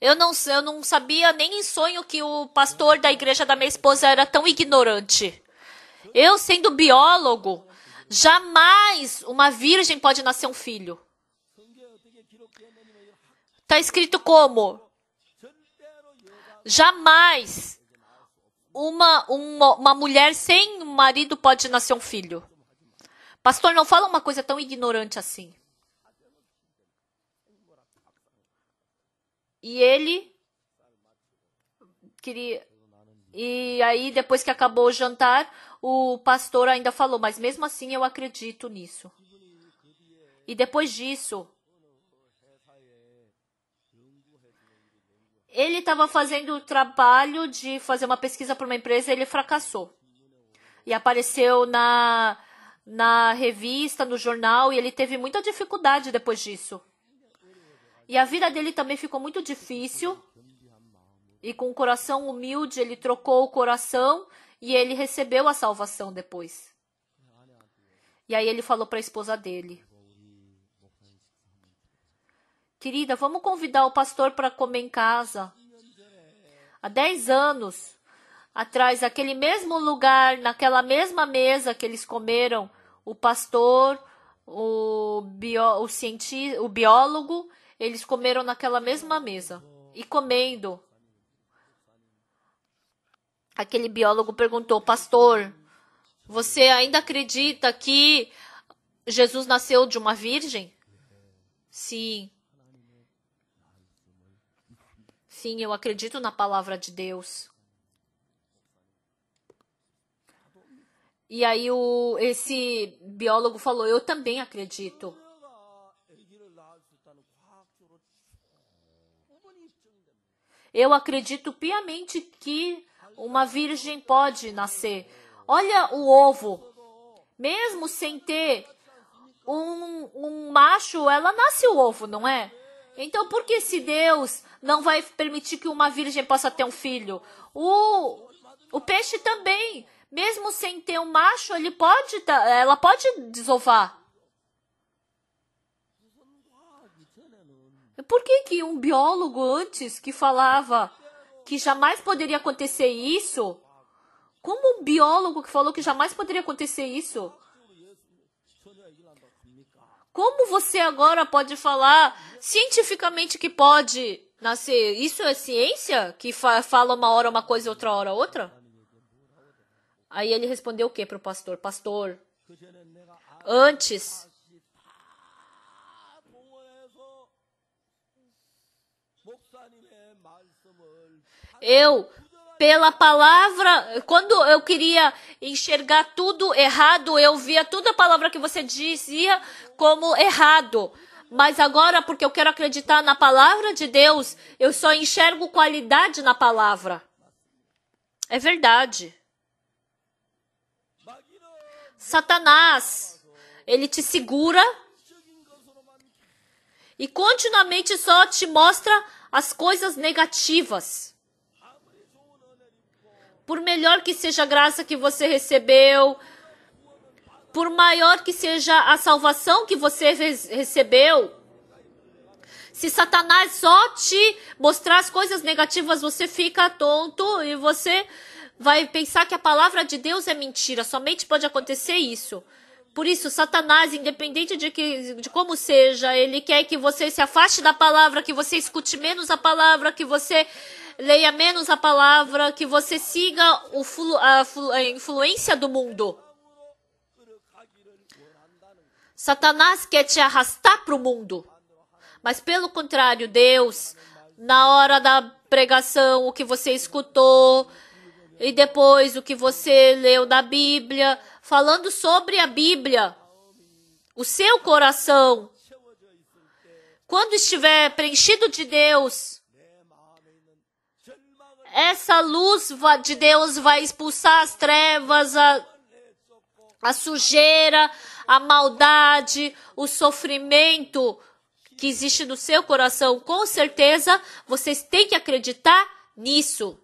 eu não, eu não sabia nem em sonho que o pastor da igreja da minha esposa era tão ignorante. Eu, sendo biólogo, jamais uma virgem pode nascer um filho. Está escrito como? Jamais uma, uma, uma mulher sem um marido pode nascer um filho. Pastor, não fala uma coisa tão ignorante assim. E ele queria. E aí, depois que acabou o jantar, o pastor ainda falou, mas mesmo assim eu acredito nisso. E depois disso, Ele estava fazendo o trabalho de fazer uma pesquisa para uma empresa, ele fracassou. E apareceu na na revista, no jornal, e ele teve muita dificuldade depois disso. E a vida dele também ficou muito difícil. E com um coração humilde, ele trocou o coração e ele recebeu a salvação depois. E aí ele falou para a esposa dele: Querida, vamos convidar o pastor para comer em casa. Há 10 anos atrás, aquele mesmo lugar, naquela mesma mesa que eles comeram, o pastor, o, bio, o, cienti, o biólogo, eles comeram naquela mesma mesa. E comendo, aquele biólogo perguntou: Pastor, você ainda acredita que Jesus nasceu de uma virgem? Sim. Sim, eu acredito na palavra de Deus. E aí o, esse biólogo falou: Eu também acredito. Eu acredito piamente que uma virgem pode nascer. Olha o ovo. Mesmo sem ter um, um macho, ela nasce o ovo, não é? Então, por que se Deus não vai permitir que uma virgem possa ter um filho? O, o peixe também, mesmo sem ter um macho, ele pode, tá, ela pode desovar. Por que, que um biólogo antes que falava que jamais poderia acontecer isso? Como um biólogo que falou que jamais poderia acontecer isso? Como você agora pode falar cientificamente que pode nascer? Isso é ciência? Que fa fala uma hora uma coisa e outra hora outra? Aí ele respondeu o que para o pastor? Pastor, antes. Eu pela palavra. Quando eu queria enxergar tudo errado, eu via toda a palavra que você dizia como errado. Mas agora, porque eu quero acreditar na palavra de Deus, eu só enxergo qualidade na palavra. É verdade. Satanás, ele te segura e continuamente só te mostra as coisas negativas. Por melhor que seja a graça que você recebeu, por maior que seja a salvação que você recebeu, se Satanás só te mostrar as coisas negativas, você fica tonto e você vai pensar que a palavra de Deus é mentira. Somente pode acontecer isso. Por isso, Satanás, independente de, que, de como seja, ele quer que você se afaste da palavra, que você escute menos a palavra, que você leia menos a palavra, que você siga flu, a, a influência do mundo. Satanás quer te arrastar para o mundo. Mas pelo contrário, Deus, na hora da pregação, o que você escutou e depois o que você leu da Bíblia, falando sobre a Bíblia, o seu coração, quando estiver preenchido de Deus, essa luz de Deus vai expulsar as trevas, a, a sujeira, a maldade, o sofrimento que existe no seu coração. Com certeza, vocês têm que acreditar nisso.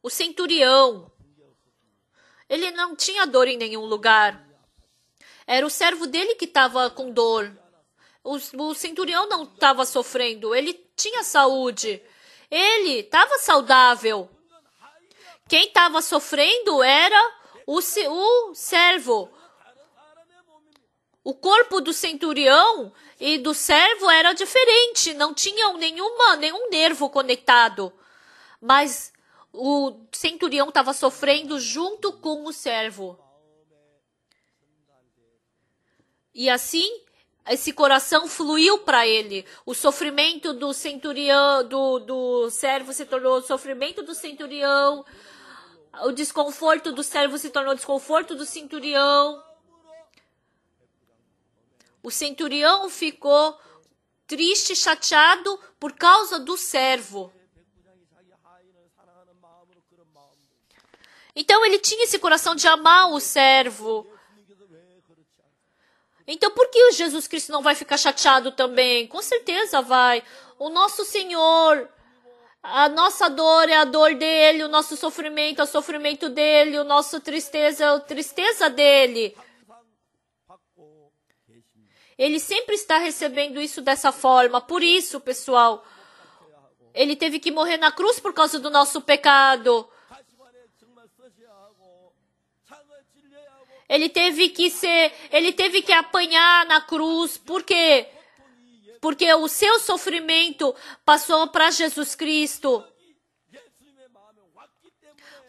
O centurião, ele não tinha dor em nenhum lugar. Era o servo dele que estava com dor. O, o centurião não estava sofrendo, ele tinha saúde, ele estava saudável. Quem estava sofrendo era o, o servo. O corpo do centurião e do servo era diferente, não tinham nenhuma, nenhum nervo conectado. Mas o centurião estava sofrendo junto com o servo. E assim, esse coração fluiu para ele. O sofrimento do centurião, do, do servo se tornou o sofrimento do centurião. O desconforto do servo se tornou o desconforto do centurião. O centurião ficou triste, chateado por causa do servo. Então ele tinha esse coração de amar o servo então por que o Jesus Cristo não vai ficar chateado também? Com certeza vai. O nosso Senhor, a nossa dor é a dor dele, o nosso sofrimento é o sofrimento dele, o nosso tristeza é a tristeza dele. Ele sempre está recebendo isso dessa forma. Por isso, pessoal, ele teve que morrer na cruz por causa do nosso pecado. Ele teve que ser, ele teve que apanhar na cruz, por quê? Porque o seu sofrimento passou para Jesus Cristo.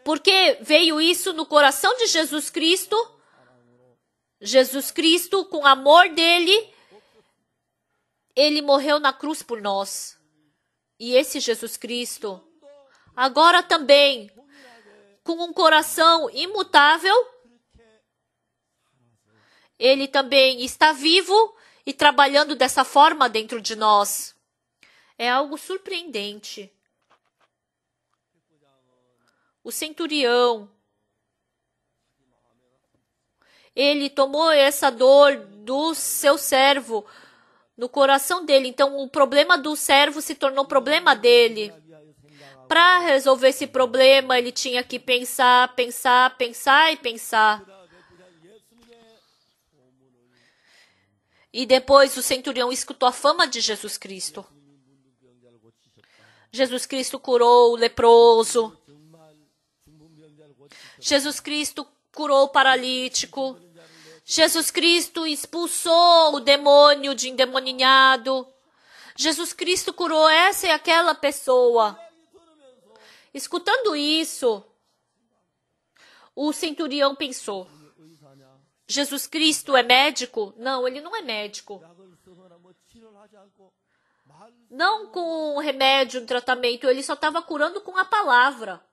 Porque veio isso no coração de Jesus Cristo. Jesus Cristo, com amor dele, ele morreu na cruz por nós. E esse Jesus Cristo, agora também, com um coração imutável, ele também está vivo e trabalhando dessa forma dentro de nós. É algo surpreendente. O centurião, ele tomou essa dor do seu servo no coração dele. Então, o problema do servo se tornou problema dele. Para resolver esse problema, ele tinha que pensar, pensar, pensar e pensar. E depois o centurião escutou a fama de Jesus Cristo. Jesus Cristo curou o leproso. Jesus Cristo curou o paralítico. Jesus Cristo expulsou o demônio de endemoninhado. Jesus Cristo curou essa e é aquela pessoa. Escutando isso, o centurião pensou: Jesus Cristo é médico? Não, ele não é médico. Não com um remédio, um tratamento, ele só estava curando com a palavra.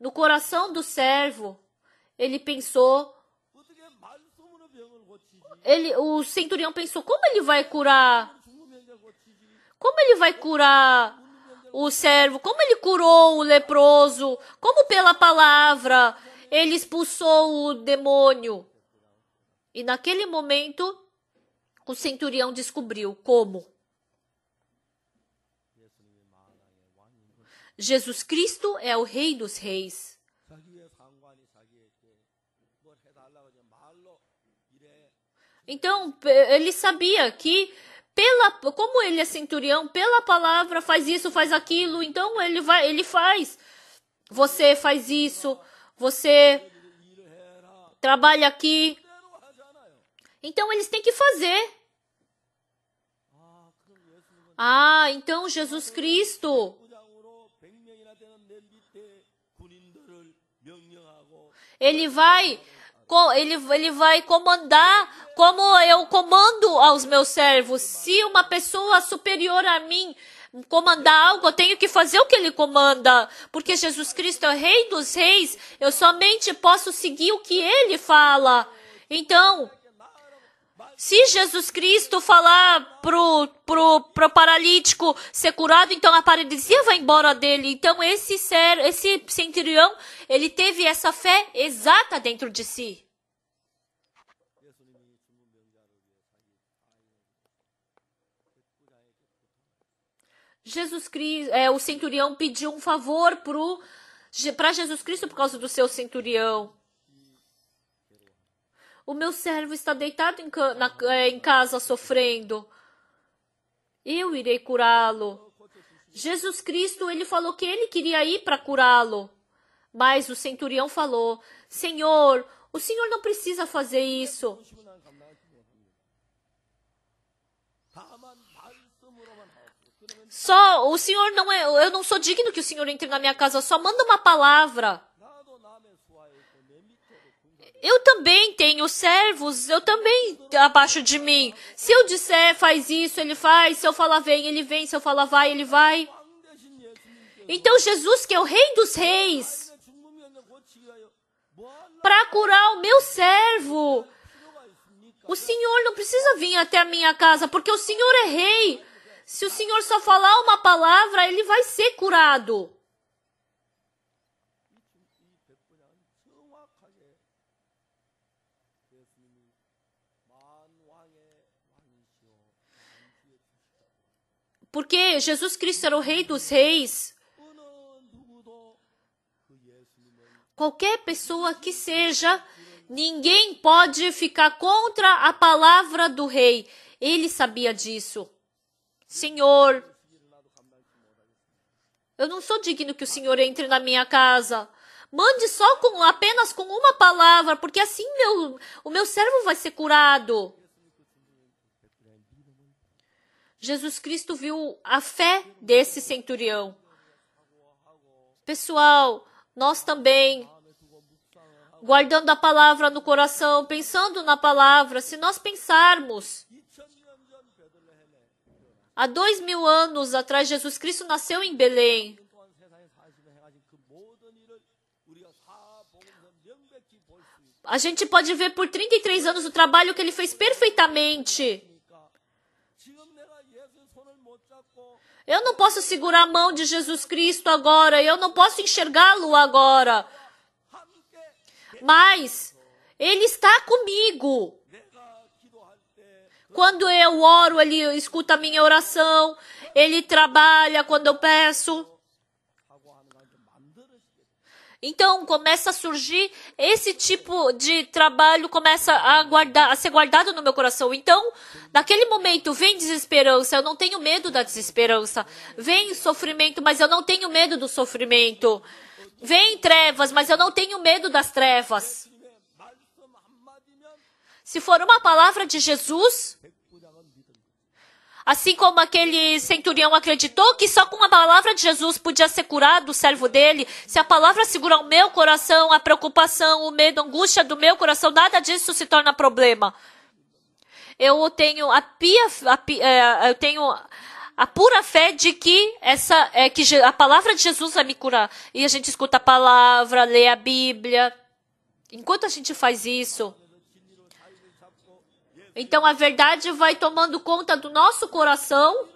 No coração do servo, ele pensou. Ele, o centurião pensou: como ele vai curar? Como ele vai curar o servo? Como ele curou o leproso? Como pela palavra? Ele expulsou o demônio. E naquele momento, o centurião descobriu como Jesus Cristo é o Rei dos Reis. Então, ele sabia que, pela, como ele é centurião, pela palavra, faz isso, faz aquilo, então ele, vai, ele faz. Você faz isso, você trabalha aqui. Então eles têm que fazer. Ah, então Jesus Cristo. Ele vai ele, ele vai comandar como eu comando aos meus servos. Se uma pessoa superior a mim comandar algo, eu tenho que fazer o que ele comanda, porque Jesus Cristo é o Rei dos Reis, eu somente posso seguir o que ele fala. Então, se Jesus Cristo falar pro, pro, pro paralítico ser curado, então a paralisia vai embora dele. Então esse ser, esse centurião, ele teve essa fé exata dentro de si. Jesus Cristo, é, o centurião pediu um favor para Jesus Cristo por causa do seu centurião. O meu servo está deitado em, na, é, em casa sofrendo. Eu irei curá-lo. Jesus Cristo, ele falou que ele queria ir para curá-lo. Mas o centurião falou: Senhor, o senhor não precisa fazer isso. Só, o Senhor não é, eu não sou digno que o Senhor entre na minha casa, só manda uma palavra. Eu também tenho servos, eu também abaixo de mim. Se eu disser faz isso, ele faz. Se eu falar vem, ele vem. Se eu falar vai, ele vai. Então Jesus, que é o Rei dos Reis, para curar o meu servo, o Senhor não precisa vir até a minha casa, porque o Senhor é Rei. Se o Senhor só falar uma palavra, ele vai ser curado. Porque Jesus Cristo era o Rei dos Reis. Qualquer pessoa que seja, ninguém pode ficar contra a palavra do Rei. Ele sabia disso. Senhor, eu não sou digno que o Senhor entre na minha casa. Mande só com apenas com uma palavra, porque assim meu, o meu servo vai ser curado. Jesus Cristo viu a fé desse centurião. Pessoal, nós também, guardando a palavra no coração, pensando na palavra, se nós pensarmos Há dois mil anos atrás, Jesus Cristo nasceu em Belém. A gente pode ver por 33 anos o trabalho que ele fez perfeitamente. Eu não posso segurar a mão de Jesus Cristo agora, eu não posso enxergá-lo agora. Mas ele está comigo. Quando eu oro, ele escuta a minha oração. Ele trabalha quando eu peço. Então começa a surgir esse tipo de trabalho começa a, guardar, a ser guardado no meu coração. Então, naquele momento vem desesperança, eu não tenho medo da desesperança. Vem sofrimento, mas eu não tenho medo do sofrimento. Vem trevas, mas eu não tenho medo das trevas. Se for uma palavra de Jesus, Assim como aquele centurião acreditou que só com a palavra de Jesus podia ser curado o servo dele, se a palavra segurar o meu coração, a preocupação, o medo, a angústia do meu coração, nada disso se torna problema. Eu tenho a, pia, a pia é, eu tenho a pura fé de que essa é que a palavra de Jesus vai me curar. E a gente escuta a palavra, lê a Bíblia. Enquanto a gente faz isso, então a verdade vai tomando conta do nosso coração.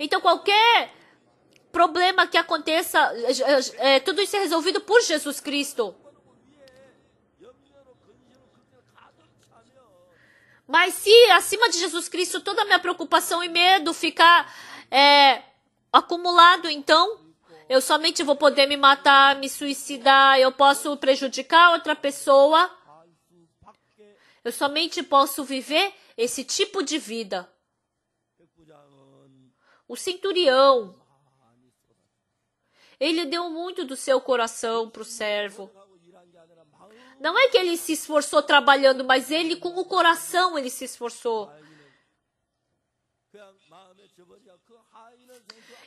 Então qualquer problema que aconteça, é, é, é, tudo isso é resolvido por Jesus Cristo. Mas se acima de Jesus Cristo toda a minha preocupação e medo ficar é, acumulado, então eu somente vou poder me matar, me suicidar, eu posso prejudicar outra pessoa. Eu somente posso viver esse tipo de vida. O centurião, ele deu muito do seu coração para o servo. Não é que ele se esforçou trabalhando, mas ele com o coração ele se esforçou.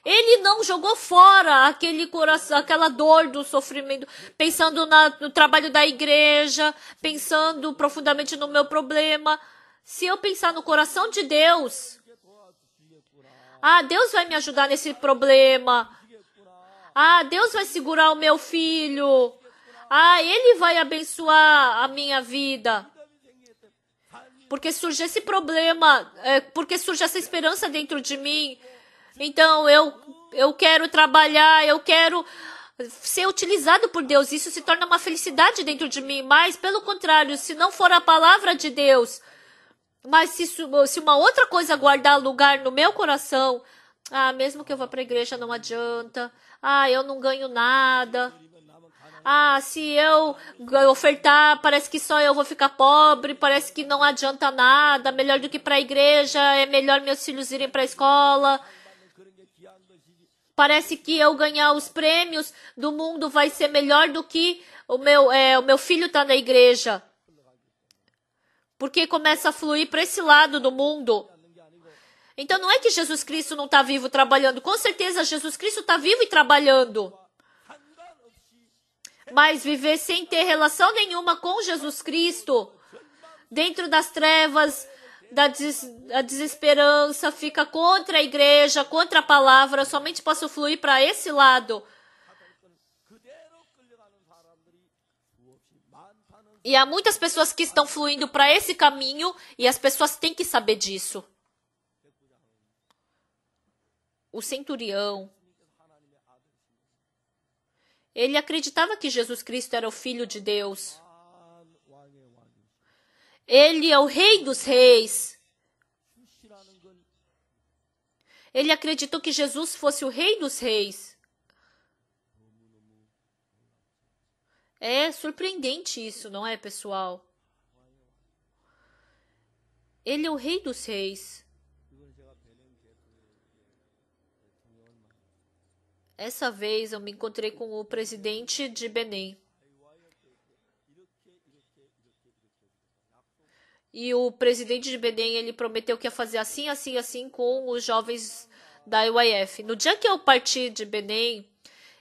Ele não jogou fora aquele coração, aquela dor do sofrimento, pensando na, no trabalho da igreja, pensando profundamente no meu problema. Se eu pensar no coração de Deus, ah, Deus vai me ajudar nesse problema. Ah, Deus vai segurar o meu filho. Ah, Ele vai abençoar a minha vida. Porque surge esse problema, é, porque surge essa esperança dentro de mim. Então eu, eu quero trabalhar, eu quero ser utilizado por Deus. Isso se torna uma felicidade dentro de mim. Mas, pelo contrário, se não for a palavra de Deus, mas se, se uma outra coisa guardar lugar no meu coração, ah, mesmo que eu vá para a igreja não adianta. Ah, eu não ganho nada. Ah, se eu ofertar, parece que só eu vou ficar pobre, parece que não adianta nada. Melhor do que para a igreja, é melhor meus filhos irem para a escola. Parece que eu ganhar os prêmios do mundo vai ser melhor do que o meu, é, o meu filho está na igreja. Porque começa a fluir para esse lado do mundo. Então não é que Jesus Cristo não está vivo trabalhando. Com certeza Jesus Cristo está vivo e trabalhando. Mas viver sem ter relação nenhuma com Jesus Cristo, dentro das trevas, da des, a desesperança, fica contra a igreja, contra a palavra. Somente posso fluir para esse lado. E há muitas pessoas que estão fluindo para esse caminho e as pessoas têm que saber disso. O centurião. Ele acreditava que Jesus Cristo era o Filho de Deus. Ele é o Rei dos Reis. Ele acreditou que Jesus fosse o Rei dos Reis. É surpreendente isso, não é, pessoal? Ele é o Rei dos Reis. Essa vez eu me encontrei com o presidente de Benin. e o presidente de Benin ele prometeu que ia fazer assim, assim, assim com os jovens da UIF. No dia que eu parti de Benin,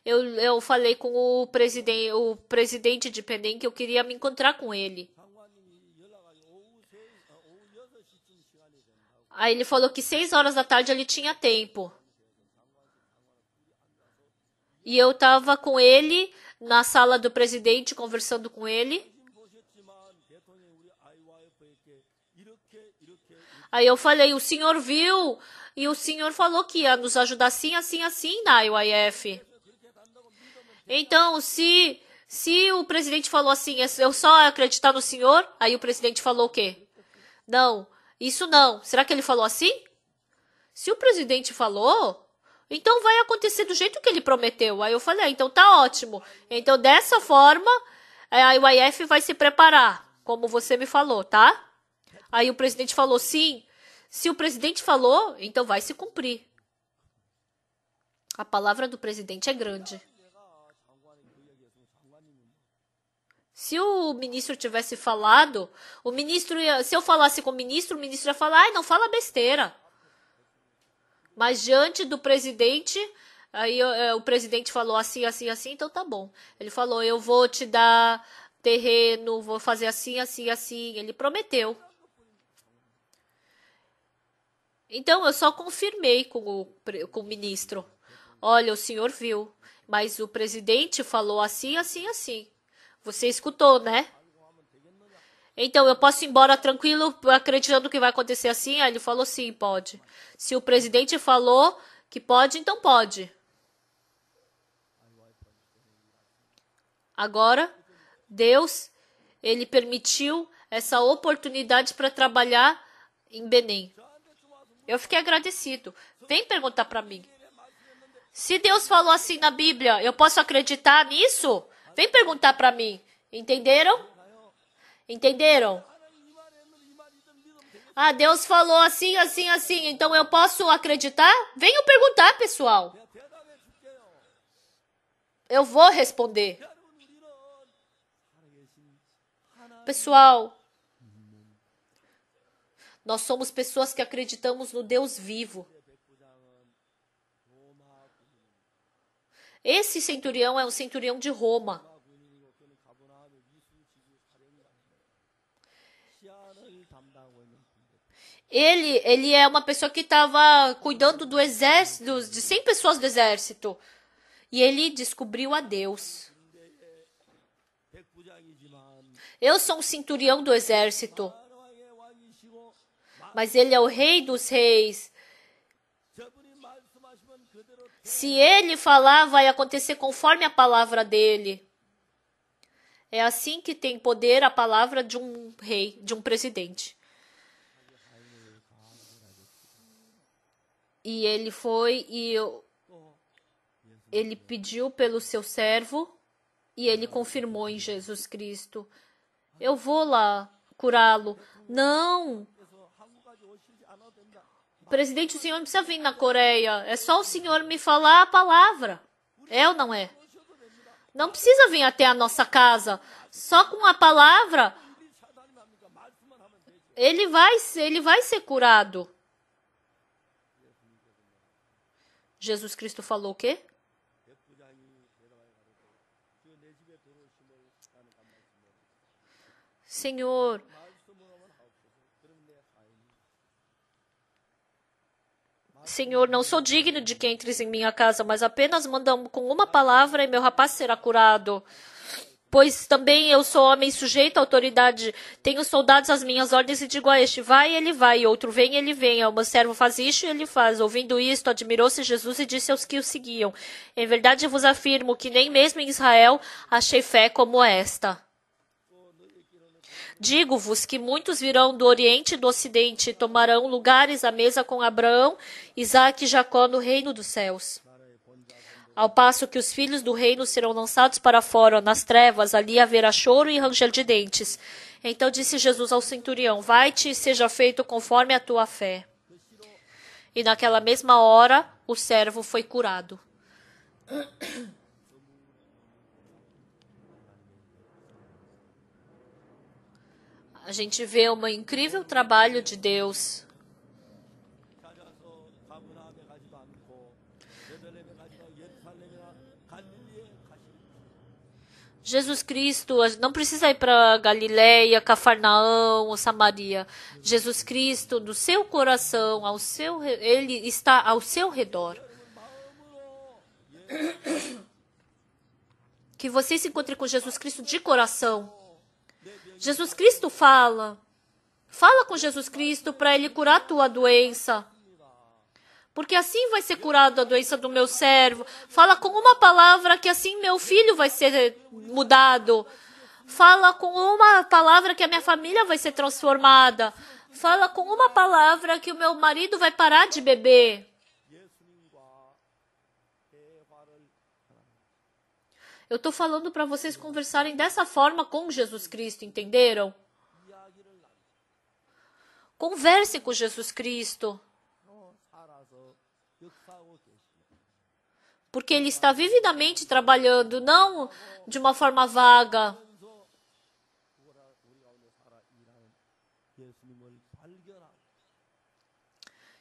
eu, eu falei com o, presidente o presidente de Benin que eu queria me encontrar com ele. Aí ele falou que seis horas da tarde ele tinha tempo. E eu estava com ele na sala do presidente, conversando com ele. Aí eu falei, o senhor viu? E o senhor falou que ia nos ajudar assim, assim, assim na IYF. Então, se se o presidente falou assim, é, eu só acreditar no senhor, aí o presidente falou o quê? Não, isso não. Será que ele falou assim? Se o presidente falou, então vai acontecer do jeito que ele prometeu. Aí eu falei, ah, então tá ótimo. Então dessa forma, é, a IYF vai se preparar, como você me falou, tá? Aí o presidente falou sim. Se o presidente falou, então vai se cumprir. A palavra do presidente é grande. Se o ministro tivesse falado, o ministro ia, se eu falasse com o ministro, o ministro ia falar: "Ai, não fala besteira". Mas diante do presidente, aí eh, o presidente falou assim, assim, assim, então tá bom. Ele falou: "Eu vou te dar terreno, vou fazer assim, assim, assim". Ele prometeu. Então eu só confirmei com o, com o ministro. Olha, o senhor viu, mas o presidente falou assim, assim, assim. Você escutou, né? Então, eu posso ir embora tranquilo, acreditando que vai acontecer assim? Aí ele falou sim, pode. Se o presidente falou que pode, então pode. Agora, Deus, ele permitiu essa oportunidade para trabalhar em Benin. Eu fiquei agradecido. Vem perguntar para mim. Se Deus falou assim na Bíblia, eu posso acreditar nisso? Vem perguntar para mim. Entenderam? Entenderam? Ah, Deus falou assim, assim, assim, então eu posso acreditar? Venham perguntar, pessoal. Eu vou responder. Pessoal, nós somos pessoas que acreditamos no Deus vivo. Esse centurião é um centurião de Roma. Ele, ele é uma pessoa que estava cuidando do exército, de 100 pessoas do exército. E ele descobriu a Deus. Eu sou um centurião do exército mas ele é o Rei dos Reis. Se ele falar, vai acontecer conforme a palavra dele. É assim que tem poder a palavra de um rei, de um presidente. E ele foi e eu, ele pediu pelo seu servo e ele confirmou em Jesus Cristo. Eu vou lá curá-lo. Não, Presidente, o senhor não precisa vir na Coreia. É só o senhor me falar a palavra. É ou não é? Não precisa vir até a nossa casa. Só com a palavra ele vai, ele vai ser curado. Jesus Cristo falou o quê? Senhor, Senhor, não sou digno de que entres em minha casa, mas apenas mandamos com uma palavra e meu rapaz será curado. Pois também eu sou homem sujeito à autoridade, tenho soldados às minhas ordens e digo a este: vai, ele vai, e outro vem, ele vem. O meu servo faz isto e ele faz. Ouvindo isto, admirou-se Jesus e disse aos que o seguiam: Em verdade vos afirmo que nem mesmo em Israel achei fé como esta. Digo-vos que muitos virão do Oriente e do Ocidente e tomarão lugares à mesa com Abraão, Isaac e Jacó no reino dos céus. Ao passo que os filhos do reino serão lançados para fora nas trevas, ali haverá choro e ranger de dentes. Então disse Jesus ao centurião: Vai-te e seja feito conforme a tua fé. E naquela mesma hora o servo foi curado. a gente vê um incrível trabalho de Deus. Jesus Cristo não precisa ir para Galiléia, Cafarnaão ou Samaria. Jesus Cristo, do seu coração, ao seu, ele está ao seu redor. Que você se encontre com Jesus Cristo de coração. Jesus Cristo fala. Fala com Jesus Cristo para ele curar a tua doença. Porque assim vai ser curado a doença do meu servo. Fala com uma palavra que assim meu filho vai ser mudado. Fala com uma palavra que a minha família vai ser transformada. Fala com uma palavra que o meu marido vai parar de beber. Eu estou falando para vocês conversarem dessa forma com Jesus Cristo, entenderam? Converse com Jesus Cristo. Porque ele está vividamente trabalhando, não de uma forma vaga.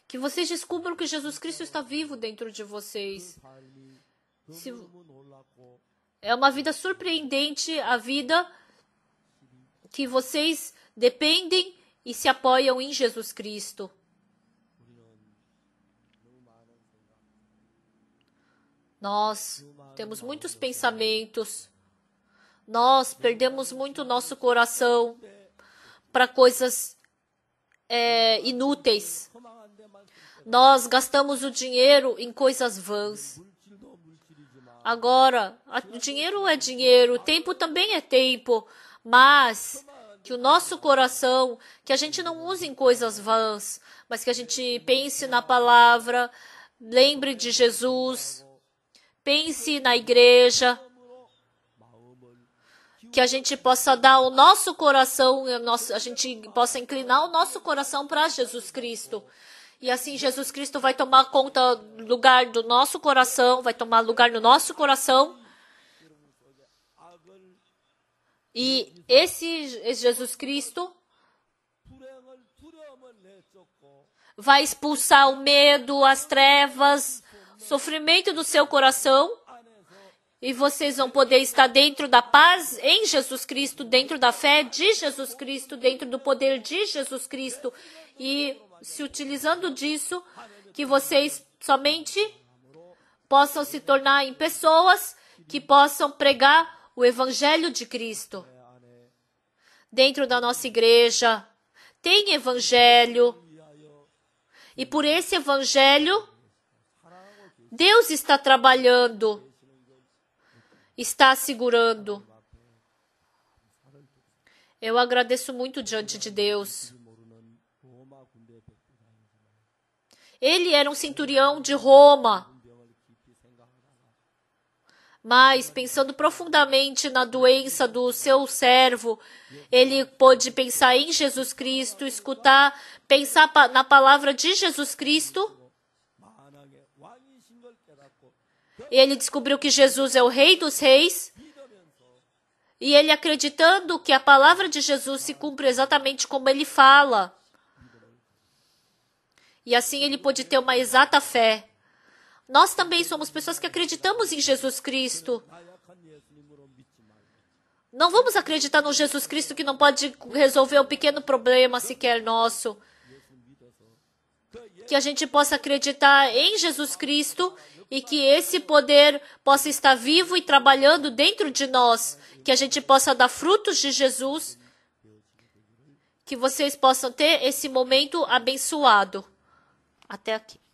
Que vocês descubram que Jesus Cristo está vivo dentro de vocês. Se, é uma vida surpreendente a vida que vocês dependem e se apoiam em Jesus Cristo. Nós temos muitos pensamentos, nós perdemos muito nosso coração para coisas é, inúteis. Nós gastamos o dinheiro em coisas vãs. Agora, dinheiro é dinheiro, tempo também é tempo, mas que o nosso coração, que a gente não use em coisas vãs, mas que a gente pense na palavra, lembre de Jesus, pense na igreja, que a gente possa dar o nosso coração, a gente possa inclinar o nosso coração para Jesus Cristo. E assim Jesus Cristo vai tomar conta lugar do nosso coração, vai tomar lugar no nosso coração. E esse, esse Jesus Cristo vai expulsar o medo, as trevas, sofrimento do seu coração. E vocês vão poder estar dentro da paz em Jesus Cristo, dentro da fé de Jesus Cristo, dentro do poder de Jesus Cristo. E se utilizando disso, que vocês somente possam se tornar em pessoas que possam pregar o Evangelho de Cristo. Dentro da nossa igreja tem Evangelho, e por esse Evangelho, Deus está trabalhando, está segurando. Eu agradeço muito diante de Deus Ele era um centurião de Roma. Mas, pensando profundamente na doença do seu servo, ele pôde pensar em Jesus Cristo, escutar, pensar na palavra de Jesus Cristo. E ele descobriu que Jesus é o Rei dos Reis. E ele acreditando que a palavra de Jesus se cumpre exatamente como ele fala e assim ele pôde ter uma exata fé. Nós também somos pessoas que acreditamos em Jesus Cristo. Não vamos acreditar no Jesus Cristo que não pode resolver um pequeno problema sequer nosso. Que a gente possa acreditar em Jesus Cristo e que esse poder possa estar vivo e trabalhando dentro de nós. Que a gente possa dar frutos de Jesus. Que vocês possam ter esse momento abençoado. Até aqui.